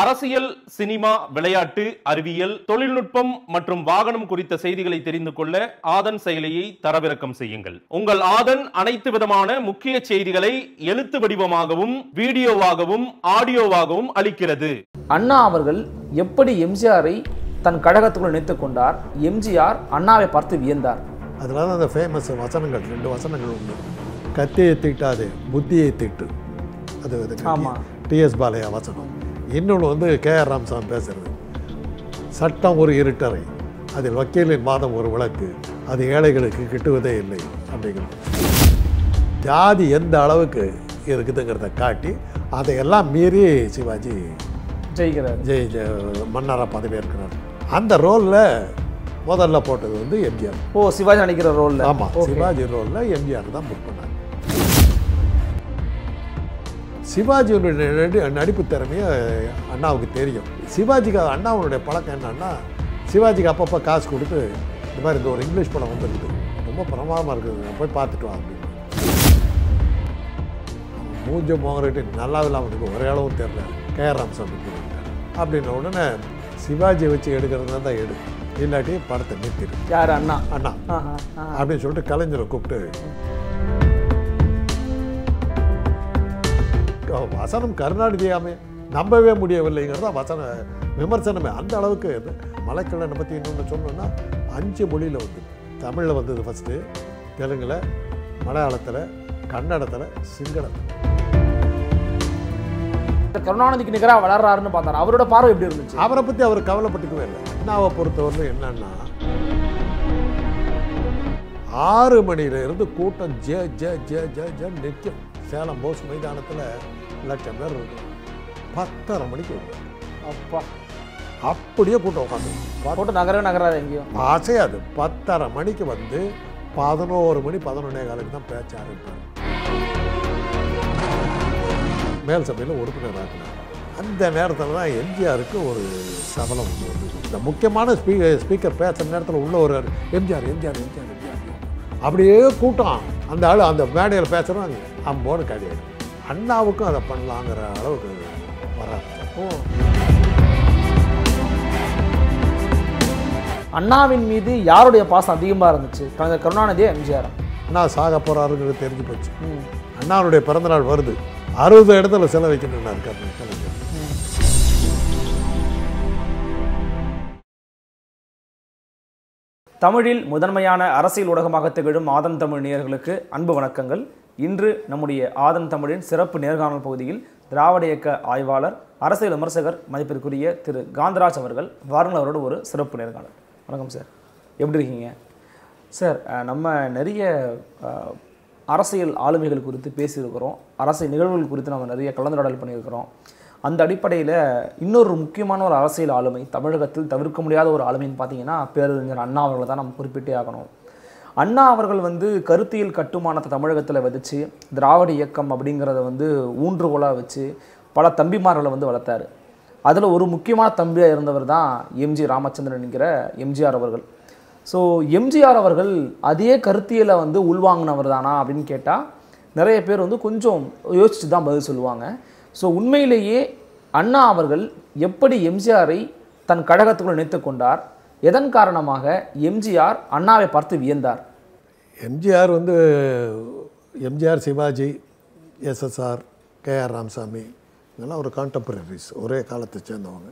அரசியல் சினிமா விளையாட்டு அறிவியல் தொழில்நுட்பம் மற்றும் வாகனம் குறித்த செய்திகளை தெரிந்து கொள்ள ஆதன் செயலியை தரவிறக்கம் செய்யுங்கள் உங்கள் ஆதன் அனைத்து விதமான முக்கிய செய்திகளை எழுத்து வடிவமாகவும் வீடியோவாகவும் ஆடியோவாகவும் அளிக்கிறது அண்ணா அவர்கள் எப்படி எம்ஜிஆரை தன் கழகத்துக்குள் நினைத்துக் கொண்டார் எம்ஜிஆர் அண்ணாவை பார்த்து வியந்தார் அதனால அந்த ஃபேமஸ் வசனங்கள் ரெண்டு வசனங்கள் உண்டு கத்தியை திட்டாது புத்தியை திட்டு அது டிஎஸ் பாலையா வசனம் இன்னொன்று வந்து கே ஆர் ராம்சாமி பேசுகிறது சட்டம் ஒரு இருட்டறை அதில் வக்கீலின் மாதம் ஒரு விளக்கு அது ஏழைகளுக்கு கிட்டுவதே இல்லை அப்படிங்கிறது ஜாதி எந்த அளவுக்கு இருக்குதுங்கிறத காட்டி அதையெல்லாம் மீறி சிவாஜி ஜெயிக்கிறார் ஜெய் மன்னராக பதவியேற்கிறார் அந்த ரோலில் முதல்ல போட்டது வந்து எம்ஜிஆர் ஓ சிவாஜி நடிக்கிற ரோலில் ஆமாம் சிவாஜி ரோலில் எம்ஜிஆர் தான் புக் பண்ணார் சிவாஜியோடைய நடிப்பு திறமையை அண்ணாவுக்கு தெரியும் சிவாஜிக்கு அண்ணாவுடைய பழக்கம் என்னன்னா சிவாஜிக்கு அப்பப்போ காசு கொடுத்து இந்த மாதிரி இந்த ஒரு இங்கிலீஷ் படம் வந்துருக்குது ரொம்ப பிரமாதமாக இருக்குது போய் பார்த்துட்டு வா அப்படின்னு மூஞ்ச மோகன்கிட்ட நல்லா இல்லாமல் இருக்கு ஒரே அளவும் தெரில கே ஆர் ராமசாமி அப்படின்ன உடனே சிவாஜியை வச்சு எடுக்கிறதா தான் எடு இல்லாட்டி படத்தை நிறுத்திடு யார் அண்ணா அண்ணா அப்படின்னு சொல்லிட்டு கலைஞரை கூப்பிட்டு வசனம் கருணாநிதியாமே நம்பவே முடியவில்லைங்கிறத வசன விமர்சனமே அந்த அளவுக்கு இது மலைக்கல்லனை பற்றி இன்னொன்று சொல்லணும்னா அஞ்சு மொழியில் வந்து தமிழில் வந்தது ஃபஸ்ட்டு தெலுங்கில் மலையாளத்தில் கன்னடத்தில் சிங்களத்தில் கருணாநிதிக்கு நிகராக வளர்றாருன்னு பார்த்தாரு அவரோட பார்வை எப்படி இருந்துச்சு அவரை பற்றி அவர் கவலைப்பட்டுக்கவே இல்லை அண்ணாவை பொறுத்தவரை என்னன்னா ஆறு மணியிலிருந்து கூட்டம் ஜே ஜே ஜே ஜே ஜே நிற்கும் சேலம் போஸ் மைதானத்தில் லட்சம் பேர் இருக்கும் பத்தரை மணிக்கு அப்பா அப்படியே கூட்டம் உட்காந்து கூட்டம் நகரவே நகராது எங்கேயும் அசையாது பத்தரை மணிக்கு வந்து பதினோரு மணி பதினொன்னே காலுக்கு தான் பேச்ச ஆரம்பிப்பார் மேல் சபையில் உறுப்பினர் ஆக்கினார் அந்த நேரத்தில் தான் எம்ஜிஆருக்கு ஒரு சபலம் வந்து இந்த முக்கியமான ஸ்பீக்கர் ஸ்பீக்கர் பேசுகிற நேரத்தில் உள்ள ஒரு எம்ஜிஆர் எம்ஜிஆர் எம்ஜிஆர் எம்ஜிஆர் அப்படியே கூட்டம் அந்த ஆள் அந்த மேடையில் பேசுகிறோம் அம்போடு அம்போன்னு கிடையாது அண்ணாவுக்கும் அதை பண்ணலாங்கிற அளவுக்கு வராது ஓ அண்ணாவின் மீது யாருடைய பாசம் அதிகமாக இருந்துச்சு கலைஞர் கருணாநிதி எம்ஜிஆர் அண்ணா சாக போகிறாருங்கிறது தெரிஞ்சு போச்சு அண்ணாவுடைய பிறந்தநாள் வருது அறுபது இடத்துல செலவைக்கணும்னா இருக்காரு கலைஞர் தமிழில் முதன்மையான அரசியல் ஊடகமாக திகழும் ஆதன் தமிழ் நேயர்களுக்கு அன்பு வணக்கங்கள் இன்று நம்முடைய ஆதன் தமிழின் சிறப்பு நேர்காணல் பகுதியில் திராவிட இயக்க ஆய்வாளர் அரசியல் விமர்சகர் மதிப்பிற்குரிய திரு காந்தராஜ் அவர்கள் வாருங்கள் அவரோட ஒரு சிறப்பு நேர்காணல் வணக்கம் சார் எப்படி இருக்கீங்க சார் நம்ம நிறைய அரசியல் ஆளுமைகள் குறித்து பேசியிருக்கிறோம் அரசியல் நிகழ்வுகள் குறித்து நம்ம நிறைய கலந்துரையாடல் பண்ணியிருக்கிறோம் அந்த அடிப்படையில் இன்னொரு முக்கியமான ஒரு அரசியல் ஆளுமை தமிழகத்தில் தவிர்க்க முடியாத ஒரு ஆளுமைன்னு பார்த்தீங்கன்னா பேரறிஞர் அண்ணா அவர்களை தான் நம்ம குறிப்பிட்டே ஆகணும் அண்ணா அவர்கள் வந்து கருத்தியல் கட்டுமானத்தை தமிழகத்தில் விதைச்சு திராவிட இயக்கம் அப்படிங்கிறத வந்து ஊன்றுகோலாக வச்சு பல தம்பிமார்களை வந்து வளர்த்தார் அதில் ஒரு முக்கியமான தம்பியாக இருந்தவர் தான் எம்ஜி ராமச்சந்திரன் என்கிற எம்ஜிஆர் அவர்கள் ஸோ எம்ஜிஆர் அவர்கள் அதே கருத்தியலை வந்து உள்வாங்கினவர் தானா அப்படின்னு கேட்டால் நிறைய பேர் வந்து கொஞ்சம் யோசித்து தான் பதில் சொல்லுவாங்க ஸோ உண்மையிலேயே அண்ணா அவர்கள் எப்படி எம்ஜிஆரை தன் கழகத்துக்குள் இணைத்து கொண்டார் எதன் காரணமாக எம்ஜிஆர் அண்ணாவை பார்த்து வியந்தார் எம்ஜிஆர் வந்து எம்ஜிஆர் சிவாஜி எஸ்எஸ்ஆர் கேஆர் ராமசாமி இதெல்லாம் ஒரு கான்டெம்பரரிஸ் ஒரே காலத்தை சேர்ந்தவங்க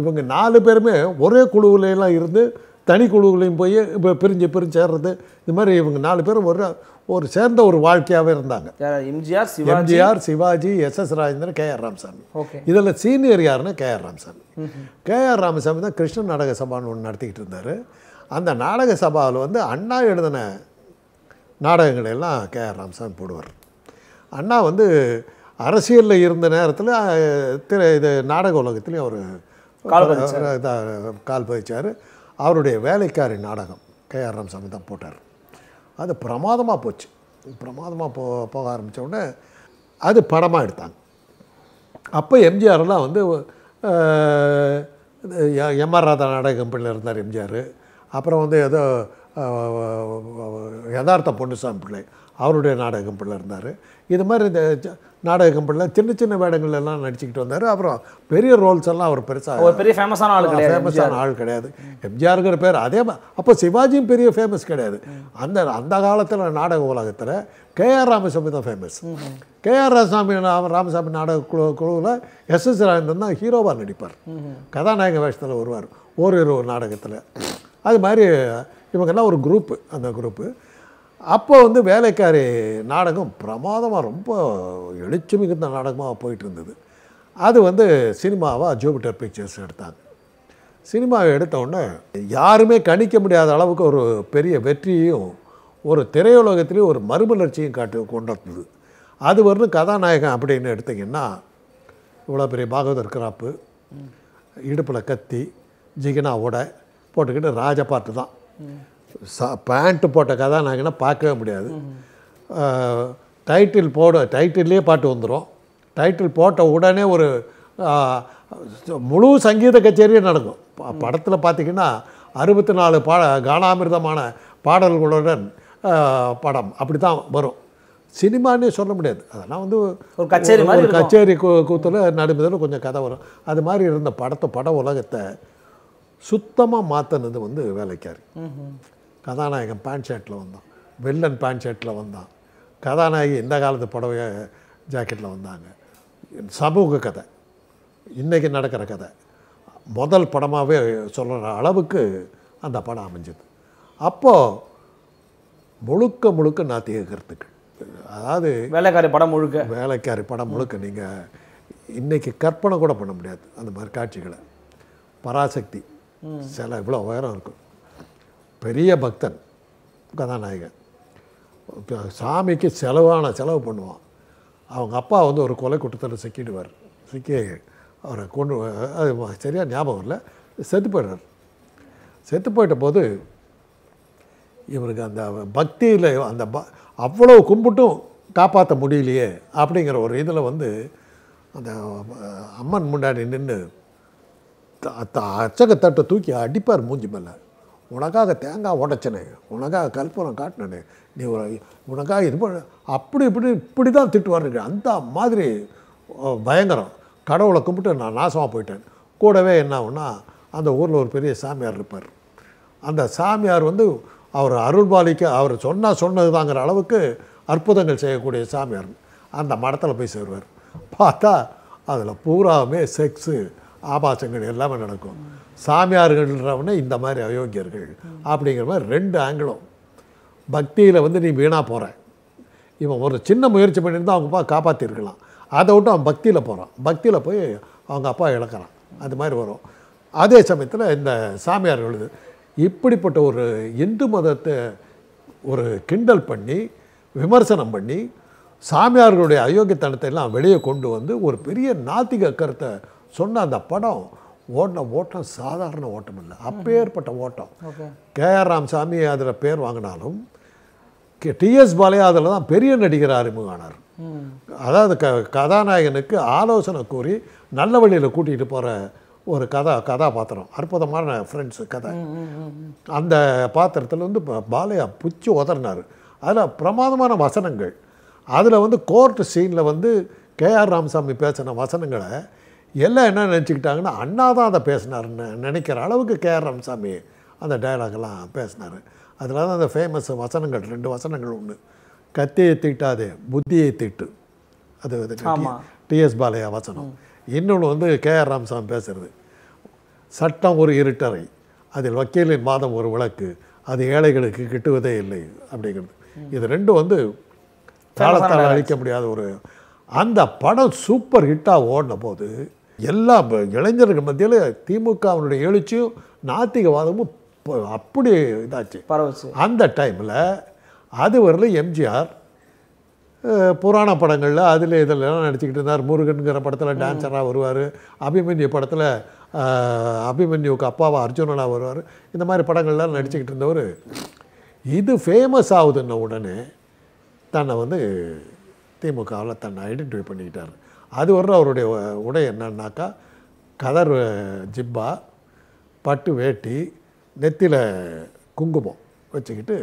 இவங்க நாலு பேருமே ஒரே குழுவிலலாம் இருந்து தனி குழுவிலையும் போய் இப்போ பிரிஞ்சு பிரிஞ்சு சேர்றது இது மாதிரி இவங்க நாலு பேரும் ஒரு ஒரு சேர்ந்த ஒரு வாழ்க்கையாகவே இருந்தாங்க எம்ஜிஆர் எம்ஜிஆர் சிவாஜி எஸ் எஸ் ராஜேந்திரன் கே ஆர் ராமசாமி இதில் சீனியர் யாருன்னா கே ஆர் ராமசாமி கே ஆர் ராமசாமி தான் கிருஷ்ண நாடக சபான்னு ஒன்று நடத்திக்கிட்டு இருந்தார் அந்த நாடக சபாவில் வந்து அண்ணா எழுதின நாடகங்கள் எல்லாம் கே ஆர் ராமசாமி போடுவார் அண்ணா வந்து அரசியலில் இருந்த நேரத்தில் திரு இது நாடக உலகத்துலேயும் அவர் கால் பதிச்சார் அவருடைய வேலைக்காரி நாடகம் கே ஆர் ராமசாமி தான் போட்டார் அது பிரமாதமாக போச்சு பிரமாதமாக போ போக ஆரம்பித்த உடனே அது படமாக எடுத்தாங்க அப்போ எம்ஜிஆர்லாம் வந்து எம்ஆர் ராதா நாடக கம்பெனியில் இருந்தார் எம்ஜிஆர் அப்புறம் வந்து ஏதோ யதார்த்த பொன்னுசாமி பிள்ளை அவருடைய நாடக கம்பெனியில் இருந்தார் இது மாதிரி இந்த நாடகம் பண்ணல சின்ன சின்ன எல்லாம் நடிச்சுக்கிட்டு வந்தார் அப்புறம் பெரிய ரோல்ஸ் எல்லாம் அவர் பெருசாக ஒரு பெரிய ஃபேமஸான ஆள் கிடையாது ஃபேமஸான ஆள் கிடையாது எம்ஜிஆருங்கிற பேர் அதே அப்போ சிவாஜியும் பெரிய ஃபேமஸ் கிடையாது அந்த அந்த காலத்தில் நாடக உலகத்தில் கேஆர் ராமசாமி தான் ஃபேமஸ் கேஆர் ராமசாமி ராமசாமி நாடக குழு குழுவில் எஸ் எஸ் ராஜேந்திரன் தான் ஹீரோவாக நடிப்பார் கதாநாயக வேஷத்தில் வருவார் ஓரிரு நாடகத்தில் அது மாதிரி இவங்கெல்லாம் ஒரு குரூப்பு அந்த குரூப்பு அப்போ வந்து வேலைக்காரி நாடகம் பிரமாதமாக ரொம்ப எழுச்சி மிகுந்த நாடகமாக போயிட்டு இருந்தது அது வந்து சினிமாவாக ஜூபிட்டர் பிக்சர்ஸ் எடுத்தாங்க சினிமாவை எடுத்தோடனே யாருமே கணிக்க முடியாத அளவுக்கு ஒரு பெரிய வெற்றியையும் ஒரு திரையுலகத்திலையும் ஒரு மறுமலர்ச்சியும் காட்டு கொண்டு வந்தது அது வரணும் கதாநாயகன் அப்படின்னு எடுத்திங்கன்னா இவ்வளோ பெரிய பாகவதர் கிராப்பு இடுப்பில் கத்தி ஜிகினா உடை போட்டுக்கிட்டு ராஜ பாட்டு தான் சா பேண்ட்டு போட்ட கதாநாயகனை பார்க்கவே முடியாது டைட்டில் போட டைட்டில்லே பாட்டு வந்துடும் டைட்டில் போட்ட உடனே ஒரு முழு சங்கீத கச்சேரியும் நடக்கும் படத்தில் பார்த்திங்கன்னா அறுபத்தி நாலு பாட கானாமிர்தமான பாடல்களுடன் படம் அப்படி தான் வரும் சினிமானே சொல்ல முடியாது அதெல்லாம் வந்து ஒரு கச்சேரி மாதிரி கச்சேரி கூத்தில் நடுமுதல் கொஞ்சம் கதை வரும் அது மாதிரி இருந்த படத்தை பட உலகத்தை சுத்தமாக மாற்றினது வந்து வேலைக்காரு கதாநாயகன் பேண்ட் ஷர்ட்டில் வந்தான் வெள்ளன் பேண்ட் ஷர்ட்டில் வந்தான் கதாநாயகி இந்த காலத்து புடவை ஜாக்கெட்டில் வந்தாங்க சமூக கதை இன்றைக்கி நடக்கிற கதை முதல் படமாகவே சொல்கிற அளவுக்கு அந்த படம் அமைஞ்சது அப்போது முழுக்க முழுக்க நாத்திக கருத்துக்கள் அதாவது வேலைக்காரி படம் முழுக்க வேலைக்காரி படம் முழுக்க நீங்கள் இன்றைக்கி கற்பனை கூட பண்ண முடியாது அந்த மாதிரி காட்சிகளை பராசக்தி சில இவ்வளோ உயரம் இருக்கும் பெரிய பக்தன் கதாநாயகன் சாமிக்கு செலவான செலவு பண்ணுவான் அவங்க அப்பா வந்து ஒரு கொலை குற்றத்தில் சிக்கிடுவார் சிக்கி அவரை கொண்டு அது சரியாக ஞாபகம் இல்லை செத்து போயிடுறார் செத்து போயிட்ட போது இவருக்கு அந்த பக்தியில் அந்த ப அவ்வளோ கும்பிட்டும் காப்பாற்ற முடியலையே அப்படிங்கிற ஒரு இதில் வந்து அந்த அம்மன் முன்னாடி நின்று தட்டை தூக்கி அடிப்பார் மூஞ்சி மேலே உனக்காக தேங்காய் உடச்சினே உனக்காக கற்பூரம் காட்டினே நீ ஒரு உனக்காக இது பண்ண அப்படி இப்படி இப்படி தான் திட்டுவார்னு அந்த மாதிரி பயங்கரம் கடவுளை கும்பிட்டு நான் நாசமாக போயிட்டேன் கூடவே என்ன ஆகுனா அந்த ஊரில் ஒரு பெரிய சாமியார் இருப்பார் அந்த சாமியார் வந்து அவர் அருள்பாலிக்க அவர் சொன்னால் சொன்னது தாங்கிற அளவுக்கு அற்புதங்கள் செய்யக்கூடிய சாமியார் அந்த மடத்தில் போய் சேருவார் பார்த்தா அதில் பூராவுமே செக்ஸு ஆபாசங்கள் எல்லாமே நடக்கும் சாமியார்கள்ன்றவன இந்த மாதிரி அயோக்கியர்கள் அப்படிங்கிற மாதிரி ரெண்டு ஆங்கிலம் பக்தியில் வந்து நீ வீணாக போகிற இவன் ஒரு சின்ன முயற்சி பண்ணியிருந்தா அவங்க அப்பா காப்பாற்றிருக்கலாம் அதை விட்டு அவன் பக்தியில் போகிறான் பக்தியில் போய் அவங்க அப்பா இழக்கிறான் அது மாதிரி வரும் அதே சமயத்தில் இந்த சாமியார்கள் இப்படிப்பட்ட ஒரு இந்து மதத்தை ஒரு கிண்டல் பண்ணி விமர்சனம் பண்ணி சாமியார்களுடைய அயோக்கியத்தனத்தை எல்லாம் வெளியே கொண்டு வந்து ஒரு பெரிய நாத்திக கருத்தை சொன்ன அந்த படம் ஓடின ஓட்டம் சாதாரண ஓட்டம் இல்லை அப்பேற்பட்ட ஓட்டம் ஆர் ராமசாமி அதில் பேர் வாங்கினாலும் கே டிஎஸ் பாலையா அதில் தான் பெரிய நடிகர் அறிமுகமானார் அதாவது க கதாநாயகனுக்கு ஆலோசனை கூறி நல்ல வழியில் கூட்டிகிட்டு போகிற ஒரு கதா கதாபாத்திரம் அற்புதமான ஃப்ரெண்ட்ஸு கதை அந்த பாத்திரத்தில் வந்து பாலையா பிடிச்சி உதறினார் அதில் பிரமாதமான வசனங்கள் அதில் வந்து கோர்ட் சீனில் வந்து கேஆர் ராமசாமி பேசின வசனங்களை எல்லாம் என்ன நினச்சிக்கிட்டாங்கன்னா அண்ணா தான் அதை பேசினாருன்னு நினைக்கிற அளவுக்கு கே ஆர் ராமசாமி அந்த டைலாக்லாம் பேசினார் அதில் தான் அந்த ஃபேமஸ் வசனங்கள் ரெண்டு வசனங்கள் ஒன்று கத்தியை தீட்டாதே புத்தியை தீட்டு அது டிஎஸ் பாலையா வசனம் இன்னொன்று வந்து கே ஆர் ராமசாமி பேசுகிறது சட்டம் ஒரு இருட்டறை அதில் வக்கீலின் மாதம் ஒரு விளக்கு அது ஏழைகளுக்கு கிட்டுவதே இல்லை அப்படிங்கிறது இது ரெண்டும் வந்து காலத்தால் அழிக்க முடியாத ஒரு அந்த படம் சூப்பர் ஹிட்டாக ஓடின போது எல்லா இளைஞர்கள் மத்தியில் திமுகவினுடைய எழுச்சியும் நாத்திகவாதமும் அப்படி இதாச்சு பரவச்சு அந்த டைமில் அது வரல எம்ஜிஆர் புராண படங்களில் அதில் இதிலெல்லாம் நடிச்சுக்கிட்டு இருந்தார் முருகனுங்கிற படத்தில் டான்ஸராக வருவார் அபிமன்யு படத்தில் அபிமன்யுக்கு அப்பாவை அர்ஜுனனாக வருவார் இந்த மாதிரி படங்கள்லாம் நடிச்சுக்கிட்டு இருந்தவர் இது ஃபேமஸ் ஆகுதுன்ன உடனே தன்னை வந்து திமுகவில் தன்னை ஐடென்டிஃபை பண்ணிக்கிட்டார் அது வர அவருடைய உடை என்னன்னாக்கா கதர் ஜிப்பா பட்டு வேட்டி நெத்தியில் குங்குமம் வச்சுக்கிட்டு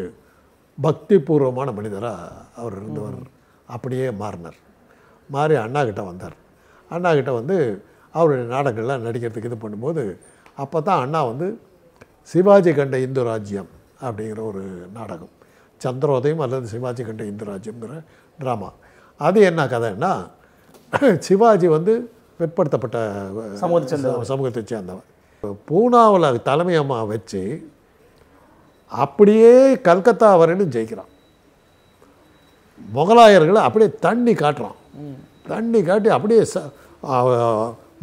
பக்தி பூர்வமான மனிதராக அவர் இருந்தவர் அப்படியே மாறினார் மாறி அண்ணாக்கிட்ட வந்தார் அண்ணாக்கிட்ட வந்து அவருடைய நாடகங்கள்லாம் நடிக்கிறதுக்கு இது பண்ணும்போது அப்போ தான் அண்ணா வந்து சிவாஜி கண்ட இந்து ராஜ்யம் அப்படிங்கிற ஒரு நாடகம் சந்திரோதயம் அல்லது சிவாஜி கண்ட இந்து ராஜ்யம்ங்கிற ட்ராமா அது என்ன கதைன்னா சிவாஜி வந்து பிற்படுத்தப்பட்ட சமூகத்தை சேர்ந்தவர் சமூகத்தை சேர்ந்தவர் பூனாவில் தலைமையம்மா வச்சு அப்படியே கல்கத்தா வரைன்னு ஜெயிக்கிறான் முகலாயர்களை அப்படியே தண்ணி காட்டுறான் தண்ணி காட்டி அப்படியே ச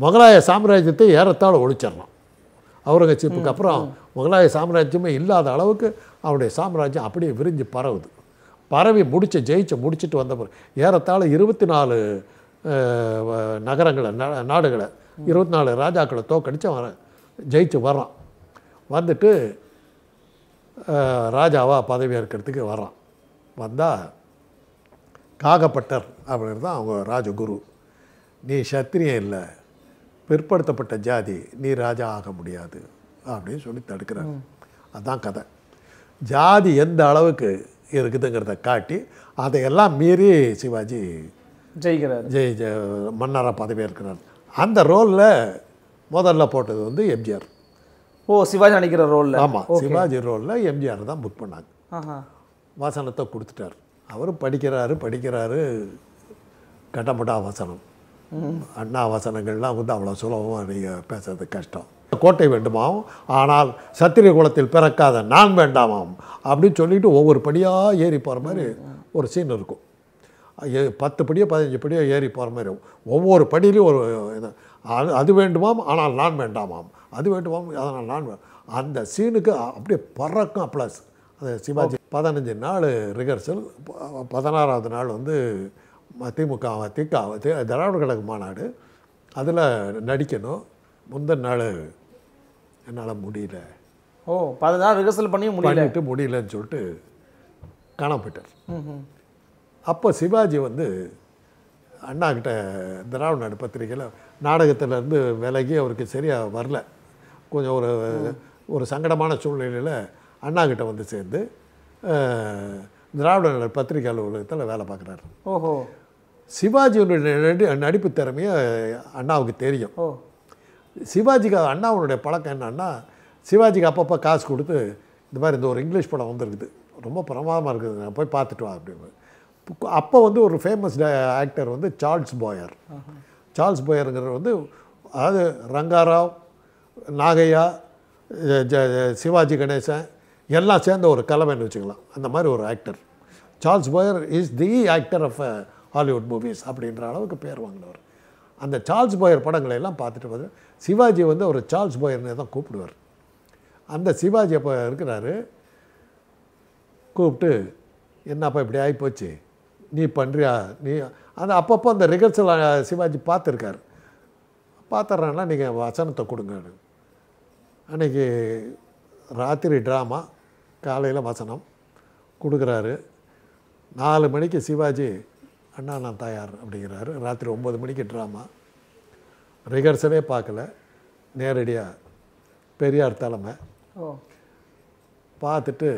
முகலாய சாம்ராஜ்யத்தை ஏறத்தாழ ஒழிச்சிடலாம் அவுரங்கசீப்புக்கு அப்புறம் முகலாய சாம்ராஜ்யமே இல்லாத அளவுக்கு அவனுடைய சாம்ராஜ்யம் அப்படியே விரிஞ்சு பரவுது பரவி முடிச்சு ஜெயிச்சு முடிச்சுட்டு வந்த ஏறத்தாழ இருபத்தி நாலு நகரங்களை நாடுகளை இருபத்தி நாலு ராஜாக்களை தோக்கடித்து வரேன் ஜெயிச்சு வர்றான் வந்துட்டு ராஜாவாக பதவியேற்கிறதுக்கு வர்றான் வந்தால் காகப்பட்டர் அப்படின்னு தான் அவங்க ராஜகுரு நீ சத்திரியன் இல்லை பிற்படுத்தப்பட்ட ஜாதி நீ ராஜா ஆக முடியாது அப்படின்னு சொல்லி தடுக்கிறாங்க அதுதான் கதை ஜாதி எந்த அளவுக்கு இருக்குதுங்கிறத காட்டி அதையெல்லாம் மீறி சிவாஜி ஜெயிக்கிறார் ஜெய் ஜெய மன்னராக பதவி இருக்கிறார் அந்த ரோலில் முதல்ல போட்டது வந்து எம்ஜிஆர் ஓ சிவாஜி நடிக்கிற ரோலில் ஆமாம் சிவாஜி ரோலில் எம்ஜிஆர் தான் புக் பண்ணாங்க வசனத்தை கொடுத்துட்டார் அவர் படிக்கிறாரு படிக்கிறாரு கட்டப்பட்ட வசனம் அண்ணா வசனங்கள்லாம் வந்து அவ்வளோ சுலபமாக நீங்கள் பேசுறது கஷ்டம் கோட்டை வேண்டுமாம் ஆனால் சத்திரிய குலத்தில் பிறக்காத நான் வேண்டாமாம் அப்படின்னு சொல்லிட்டு ஒவ்வொரு படியாக ஏறி போகிற மாதிரி ஒரு சீன் இருக்கும் பத்து படியோ பதினஞ்சு படியோ ஏறி போகிற மாதிரி ஒவ்வொரு படியிலையும் ஒரு இது அது வேண்டுமாம் ஆனால் நான் வேண்டாமாம் அது வேண்டுமாம் அதனால் நான் அந்த சீனுக்கு அப்படியே பறக்கும் ப்ளஸ் அந்த சிவாஜி பதினஞ்சு நாள் ரிஹர்சல் பதினாறாவது நாள் வந்து திமுக திக திராவிட கழக மாநாடு அதில் நடிக்கணும் முந்தின நாள் என்னால் முடியல ஓ பதினாறு ரிஹர்சல் பண்ணி முடியல முடியலன்னு சொல்லிட்டு காணப்பட்டார் அப்போ சிவாஜி வந்து அண்ணா கிட்டே திராவிட பத்திரிகையில் நாடகத்திலேருந்து விலகி அவருக்கு சரியாக வரல கொஞ்சம் ஒரு ஒரு சங்கடமான சூழ்நிலையில் கிட்ட வந்து சேர்ந்து திராவிட பத்திரிகை அலுவலகத்தில் வேலை பார்க்குறாரு ஓஹோ சிவாஜியுடைய நடி நடிப்பு திறமையை அண்ணாவுக்கு தெரியும் ஓ சிவாஜிக்கு அண்ணாவுடைய பழக்கம் என்னன்னா சிவாஜிக்கு அப்பப்போ காசு கொடுத்து இந்த மாதிரி இந்த ஒரு இங்கிலீஷ் படம் வந்துருக்குது ரொம்ப பிரமாதமாக இருக்குது நான் போய் பார்த்துட்டு வா அப்படின்னு அப்போ வந்து ஒரு ஃபேமஸ் ஆக்டர் வந்து சார்ல்ஸ் பாயர் சார்ல்ஸ் போயருங்கிறவர் வந்து அதாவது ரங்காராவ் நாகையா சிவாஜி கணேசன் எல்லாம் சேர்ந்த ஒரு கலவைன்னு வச்சுக்கலாம் அந்த மாதிரி ஒரு actor Charles Boyer is the actor of Hollywood movies அப்படின்ற அளவுக்கு பேர் வாங்கினவர் அந்த சார்ல்ஸ் பாயர் படங்களை எல்லாம் பார்த்துட்டு பார்த்து சிவாஜி வந்து ஒரு சார்ல்ஸ் போயர்னே தான் கூப்பிடுவார் அந்த சிவாஜி அப்போ இருக்கிறாரு கூப்பிட்டு என்னப்பா இப்படி ஆகிப்போச்சு நீ பண்ணுறியா நீ அந்த அப்பப்போ அந்த ரிகர்சல் சிவாஜி பார்த்துருக்காரு பார்த்துட்றான்னா நீங்கள் வசனத்தை கொடுங்க அன்றைக்கி ராத்திரி ட்ராமா காலையில் வசனம் கொடுக்குறாரு நாலு மணிக்கு சிவாஜி அண்ணா நான் தயார் அப்படிங்கிறாரு ராத்திரி ஒம்பது மணிக்கு ட்ராமா ரிகர்சலே பார்க்கல நேரடியாக பெரியார் தலைமை பார்த்துட்டு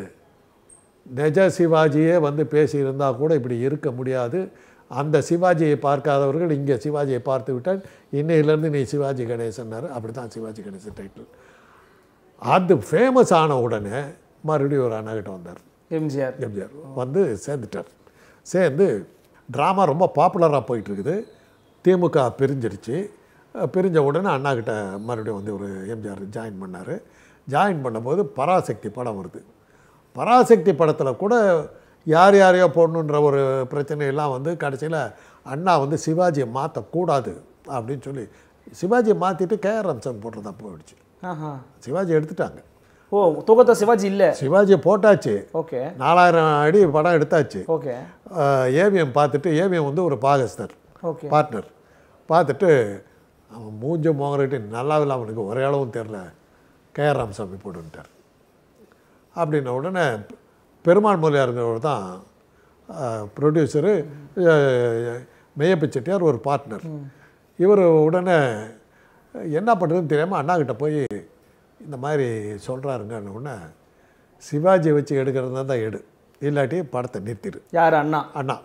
நெஜ சிவாஜியே வந்து பேசியிருந்தால் கூட இப்படி இருக்க முடியாது அந்த சிவாஜியை பார்க்காதவர்கள் இங்கே சிவாஜியை பார்த்து விட்டால் இன்னையிலேருந்து நீ சிவாஜி கணேசன்னார் அப்படி தான் சிவாஜி கணேசன் டைட்டில் அது ஃபேமஸ் ஆன உடனே மறுபடியும் ஒரு அண்ணா கிட்டே வந்தார் எம்ஜிஆர் எம்ஜிஆர் வந்து சேர்ந்துட்டார் சேர்ந்து ட்ராமா ரொம்ப பாப்புலராக போயிட்டுருக்குது திமுக பிரிஞ்சிருச்சு பிரிஞ்ச உடனே அண்ணா கிட்டே மறுபடியும் வந்து ஒரு எம்ஜிஆர் ஜாயின் பண்ணார் ஜாயின் பண்ணும்போது பராசக்தி படம் வருது பராசக்தி படத்தில் கூட யார் யாரையோ போடணுன்ற ஒரு பிரச்சனையெல்லாம் வந்து கடைசியில் அண்ணா வந்து சிவாஜியை மாற்றக்கூடாது அப்படின்னு சொல்லி சிவாஜியை மாற்றிட்டு கேஆர் ரம்சன் போடுறதா போயிடுச்சு சிவாஜி எடுத்துட்டாங்க ஓ துகத்தை சிவாஜி இல்லை சிவாஜியை போட்டாச்சு ஓகே நாலாயிரம் அடி படம் எடுத்தாச்சு ஓகே ஏவிஎம் பார்த்துட்டு ஏவிஎம் வந்து ஒரு பாகஸ்தர் ஓகே பார்ட்னர் பார்த்துட்டு அவன் மூஞ்ச மோகரிட்டு நல்லாவில் அவனுக்கு ஒரே அளவும் தெரில கேஆர் ராமசாமி போட்டுட்டார் அப்படின்ன உடனே பெருமாள் மொழியாருங்கிறவர் தான் ப்ரொடியூசரு மெய்யப்ப செட்டியார் ஒரு பார்ட்னர் இவர் உடனே என்ன பண்ணுறதுன்னு தெரியாமல் அண்ணாக்கிட்ட போய் இந்த மாதிரி சொல்கிறாருங்கன்னு உடனே சிவாஜி வச்சு எடுக்கிறதா தான் எடு இல்லாட்டி படத்தை நிறுத்திடு யார் அண்ணா அண்ணா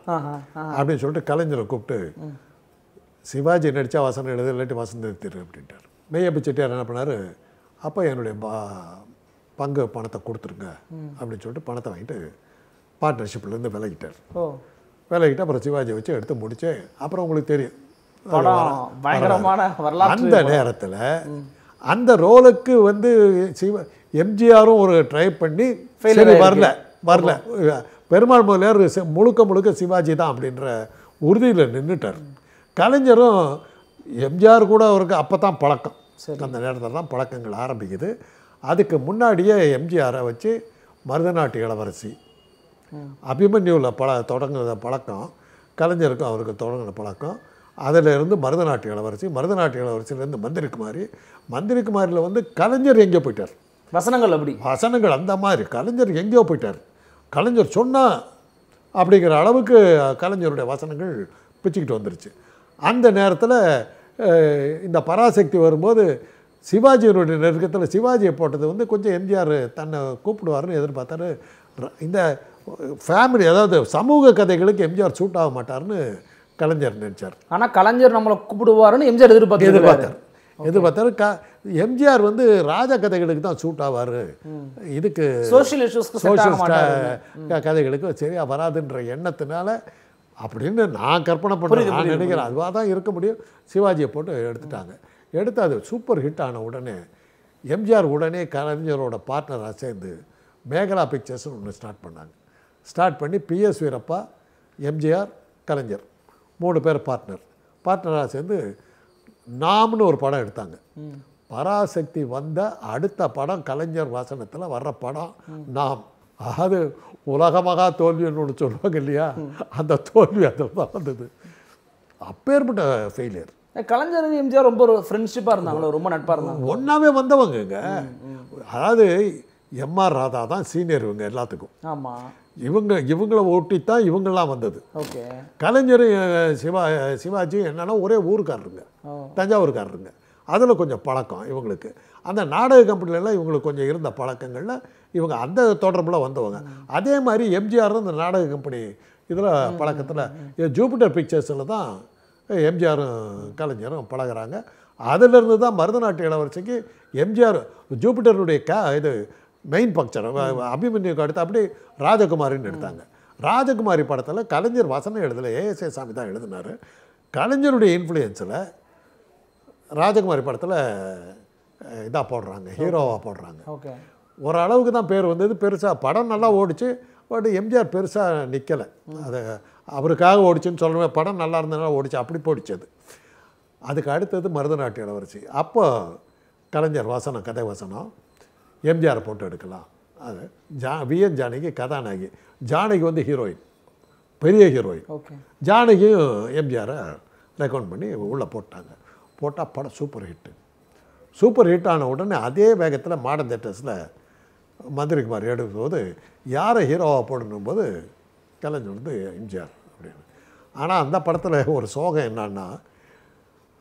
அப்படின்னு சொல்லிட்டு கலைஞரை கூப்பிட்டு சிவாஜி நடித்தா வசனம் எழுது இல்லாட்டி வசந்த நிறுத்திடு அப்படின்ட்டார் மெய்யப்ப செட்டியார் என்ன பண்ணார் அப்போ என்னுடைய பா பங்கு பணத்தை கொடுத்துருங்க அப்படின்னு சொல்லிட்டு பணத்தை வாங்கிட்டு பார்ட்னர்ஷிப்லேருந்து விலகிட்டார் விலகிட்டு அப்புறம் சிவாஜி வச்சு எடுத்து முடிச்சு அப்புறம் உங்களுக்கு தெரியும் அந்த நேரத்தில் அந்த ரோலுக்கு வந்து சிவ எம்ஜிஆரும் ஒரு ட்ரை பண்ணி சரி வரல வரல பெருமாள் முதலியார் முழுக்க முழுக்க சிவாஜி தான் அப்படின்ற உறுதியில் நின்றுட்டார் கலைஞரும் எம்ஜிஆர் கூட அவருக்கு அப்போ தான் பழக்கம் அந்த நேரத்தில் தான் பழக்கங்கள் ஆரம்பிக்குது அதுக்கு முன்னாடியே எம்ஜிஆரை வச்சு மருதநாட்டு இளவரசி அபிமன்யூவில் பழ தொடங்குற பழக்கம் கலைஞருக்கும் அவருக்கு தொடங்கின பழக்கம் அதிலிருந்து மருதநாட்டு இளவரசி மருதநாட்டு இளவரசிலேருந்து மந்திரிக்குமாரி மந்திரிக்குமாரியில் வந்து கலைஞர் எங்கேயோ போயிட்டார் வசனங்கள் அப்படி வசனங்கள் அந்த மாதிரி கலைஞர் எங்கேயோ போயிட்டார் கலைஞர் சொன்னால் அப்படிங்கிற அளவுக்கு கலைஞருடைய வசனங்கள் பிச்சுக்கிட்டு வந்துருச்சு அந்த நேரத்தில் இந்த பராசக்தி வரும்போது சிவாஜியோட நெருக்கத்தில் சிவாஜியை போட்டது வந்து கொஞ்சம் எம்ஜிஆர் தன்னை கூப்பிடுவார்னு எதிர்பார்த்தாரு இந்த ஃபேமிலி அதாவது சமூக கதைகளுக்கு எம்ஜிஆர் சூட் ஆக மாட்டார்னு கலைஞர் நினச்சார் ஆனால் கலைஞர் நம்மளை கூப்பிடுவாருன்னு எம்ஜிஆர் எதிர்பார்த்து எதிர்பார்த்தார் எதிர்பார்த்தாரு க எம்ஜிஆர் வந்து ராஜ கதைகளுக்கு தான் சூட் ஆவார் இதுக்கு சோஷியல் சோஷியல் கதைகளுக்கு சரியாக வராதுன்ற எண்ணத்தினால அப்படின்னு நான் கற்பனை பண்ணுறேன் நான் நினைக்கிறேன் அதுவாக தான் இருக்க முடியும் சிவாஜியை போட்டு எடுத்துட்டாங்க எடுத்து அது சூப்பர் ஹிட் ஆன உடனே எம்ஜிஆர் உடனே கலைஞரோட பார்ட்னராக சேர்ந்து மேகலா பிக்சர்ஸ்னு ஒன்று ஸ்டார்ட் பண்ணாங்க ஸ்டார்ட் பண்ணி பிஎஸ் வீரப்பா எம்ஜிஆர் கலைஞர் மூணு பேர் பார்ட்னர் பார்ட்னராக சேர்ந்து நாம்னு ஒரு படம் எடுத்தாங்க பராசக்தி வந்த அடுத்த படம் கலைஞர் வாசனத்தில் வர்ற படம் நாம் அது உலகமாக தோல்வின்னு ஒன்று சொல்லுவாங்க இல்லையா அந்த தோல்வி அதில் தான் வந்தது அப்பேற்பட்ட ஃபெயிலியர் கலைஞர் எம்ஜிஆர் ரொம்ப ஃப்ரெண்ட்ஷிப்பாக இருந்தாங்களோ ரொம்ப நட்பாக இருந்தாங்க ஒன்றாவே வந்தவங்க அதாவது எம்ஆர் ராதா தான் சீனியர் இவங்க எல்லாத்துக்கும் ஆமாம் இவங்க இவங்கள ஒட்டி தான் இவங்கெல்லாம் வந்தது ஓகே கலைஞர் சிவா சிவாஜி என்னென்னா ஒரே ஊருக்காரருங்க தஞ்சாவூர்காரருங்க அதில் கொஞ்சம் பழக்கம் இவங்களுக்கு அந்த நாடக கம்பெனிலலாம் இவங்களுக்கு கொஞ்சம் இருந்த பழக்கங்களில் இவங்க அந்த தொடர்பில் வந்தவங்க அதே மாதிரி எம்ஜிஆர் அந்த நாடக கம்பெனி இதில் பழக்கத்தில் ஜூபிட்டர் பிக்சர்ஸில் தான் எம்ஜிஆரும் கலைஞரும் பழகிறாங்க அதிலிருந்து தான் மருதநாட்டு இளவரசிக்கு எம்ஜிஆர் ஜூபிட்டருடைய க இது மெயின் பக்சர் அபிமன்யுக்கு அடுத்து அப்படி ராஜகுமாரின்னு எடுத்தாங்க ராஜகுமாரி படத்தில் கலைஞர் வசனம் எழுதலை ஏஎஸ்ஏ சாமி தான் எழுதினார் கலைஞருடைய இன்ஃப்ளூயன்ஸில் ராஜகுமாரி படத்தில் இதாக போடுறாங்க ஹீரோவாக போடுறாங்க ஓகே ஓரளவுக்கு தான் பேர் வந்தது பெருசாக படம் நல்லா ஓடிச்சு பட் எம்ஜிஆர் பெருசாக நிற்கலை அதை அவருக்காக ஓடிச்சுன்னு சொல்லணும் படம் நல்லா இருந்ததுனால ஓடிச்சு அப்படி போடிச்சது அதுக்கு அடுத்தது மருதநாட்டு இளவரசி அப்போ கலைஞர் வசனம் கதை வசனம் எம்ஜிஆரை போட்டு எடுக்கலாம் அது ஜா விஎன் ஜானகி கதாநாயகி ஜானகி வந்து ஹீரோயின் பெரிய ஹீரோயின் ஓகே ஜானகியும் எம்ஜிஆரை ரெக்கமெண்ட் பண்ணி உள்ளே போட்டாங்க போட்டால் படம் சூப்பர் ஹிட்டு சூப்பர் ஹிட் ஆன உடனே அதே வேகத்தில் மாடர்ன் தேட்டர்ஸில் மந்திரிகுமார் எடுக்கும்போது யாரை ஹீரோவாக போடணும் போது கலைஞர் வந்து எம்ஜிஆர் ஆனால் அந்த படத்தில் ஒரு சோகம் என்னன்னா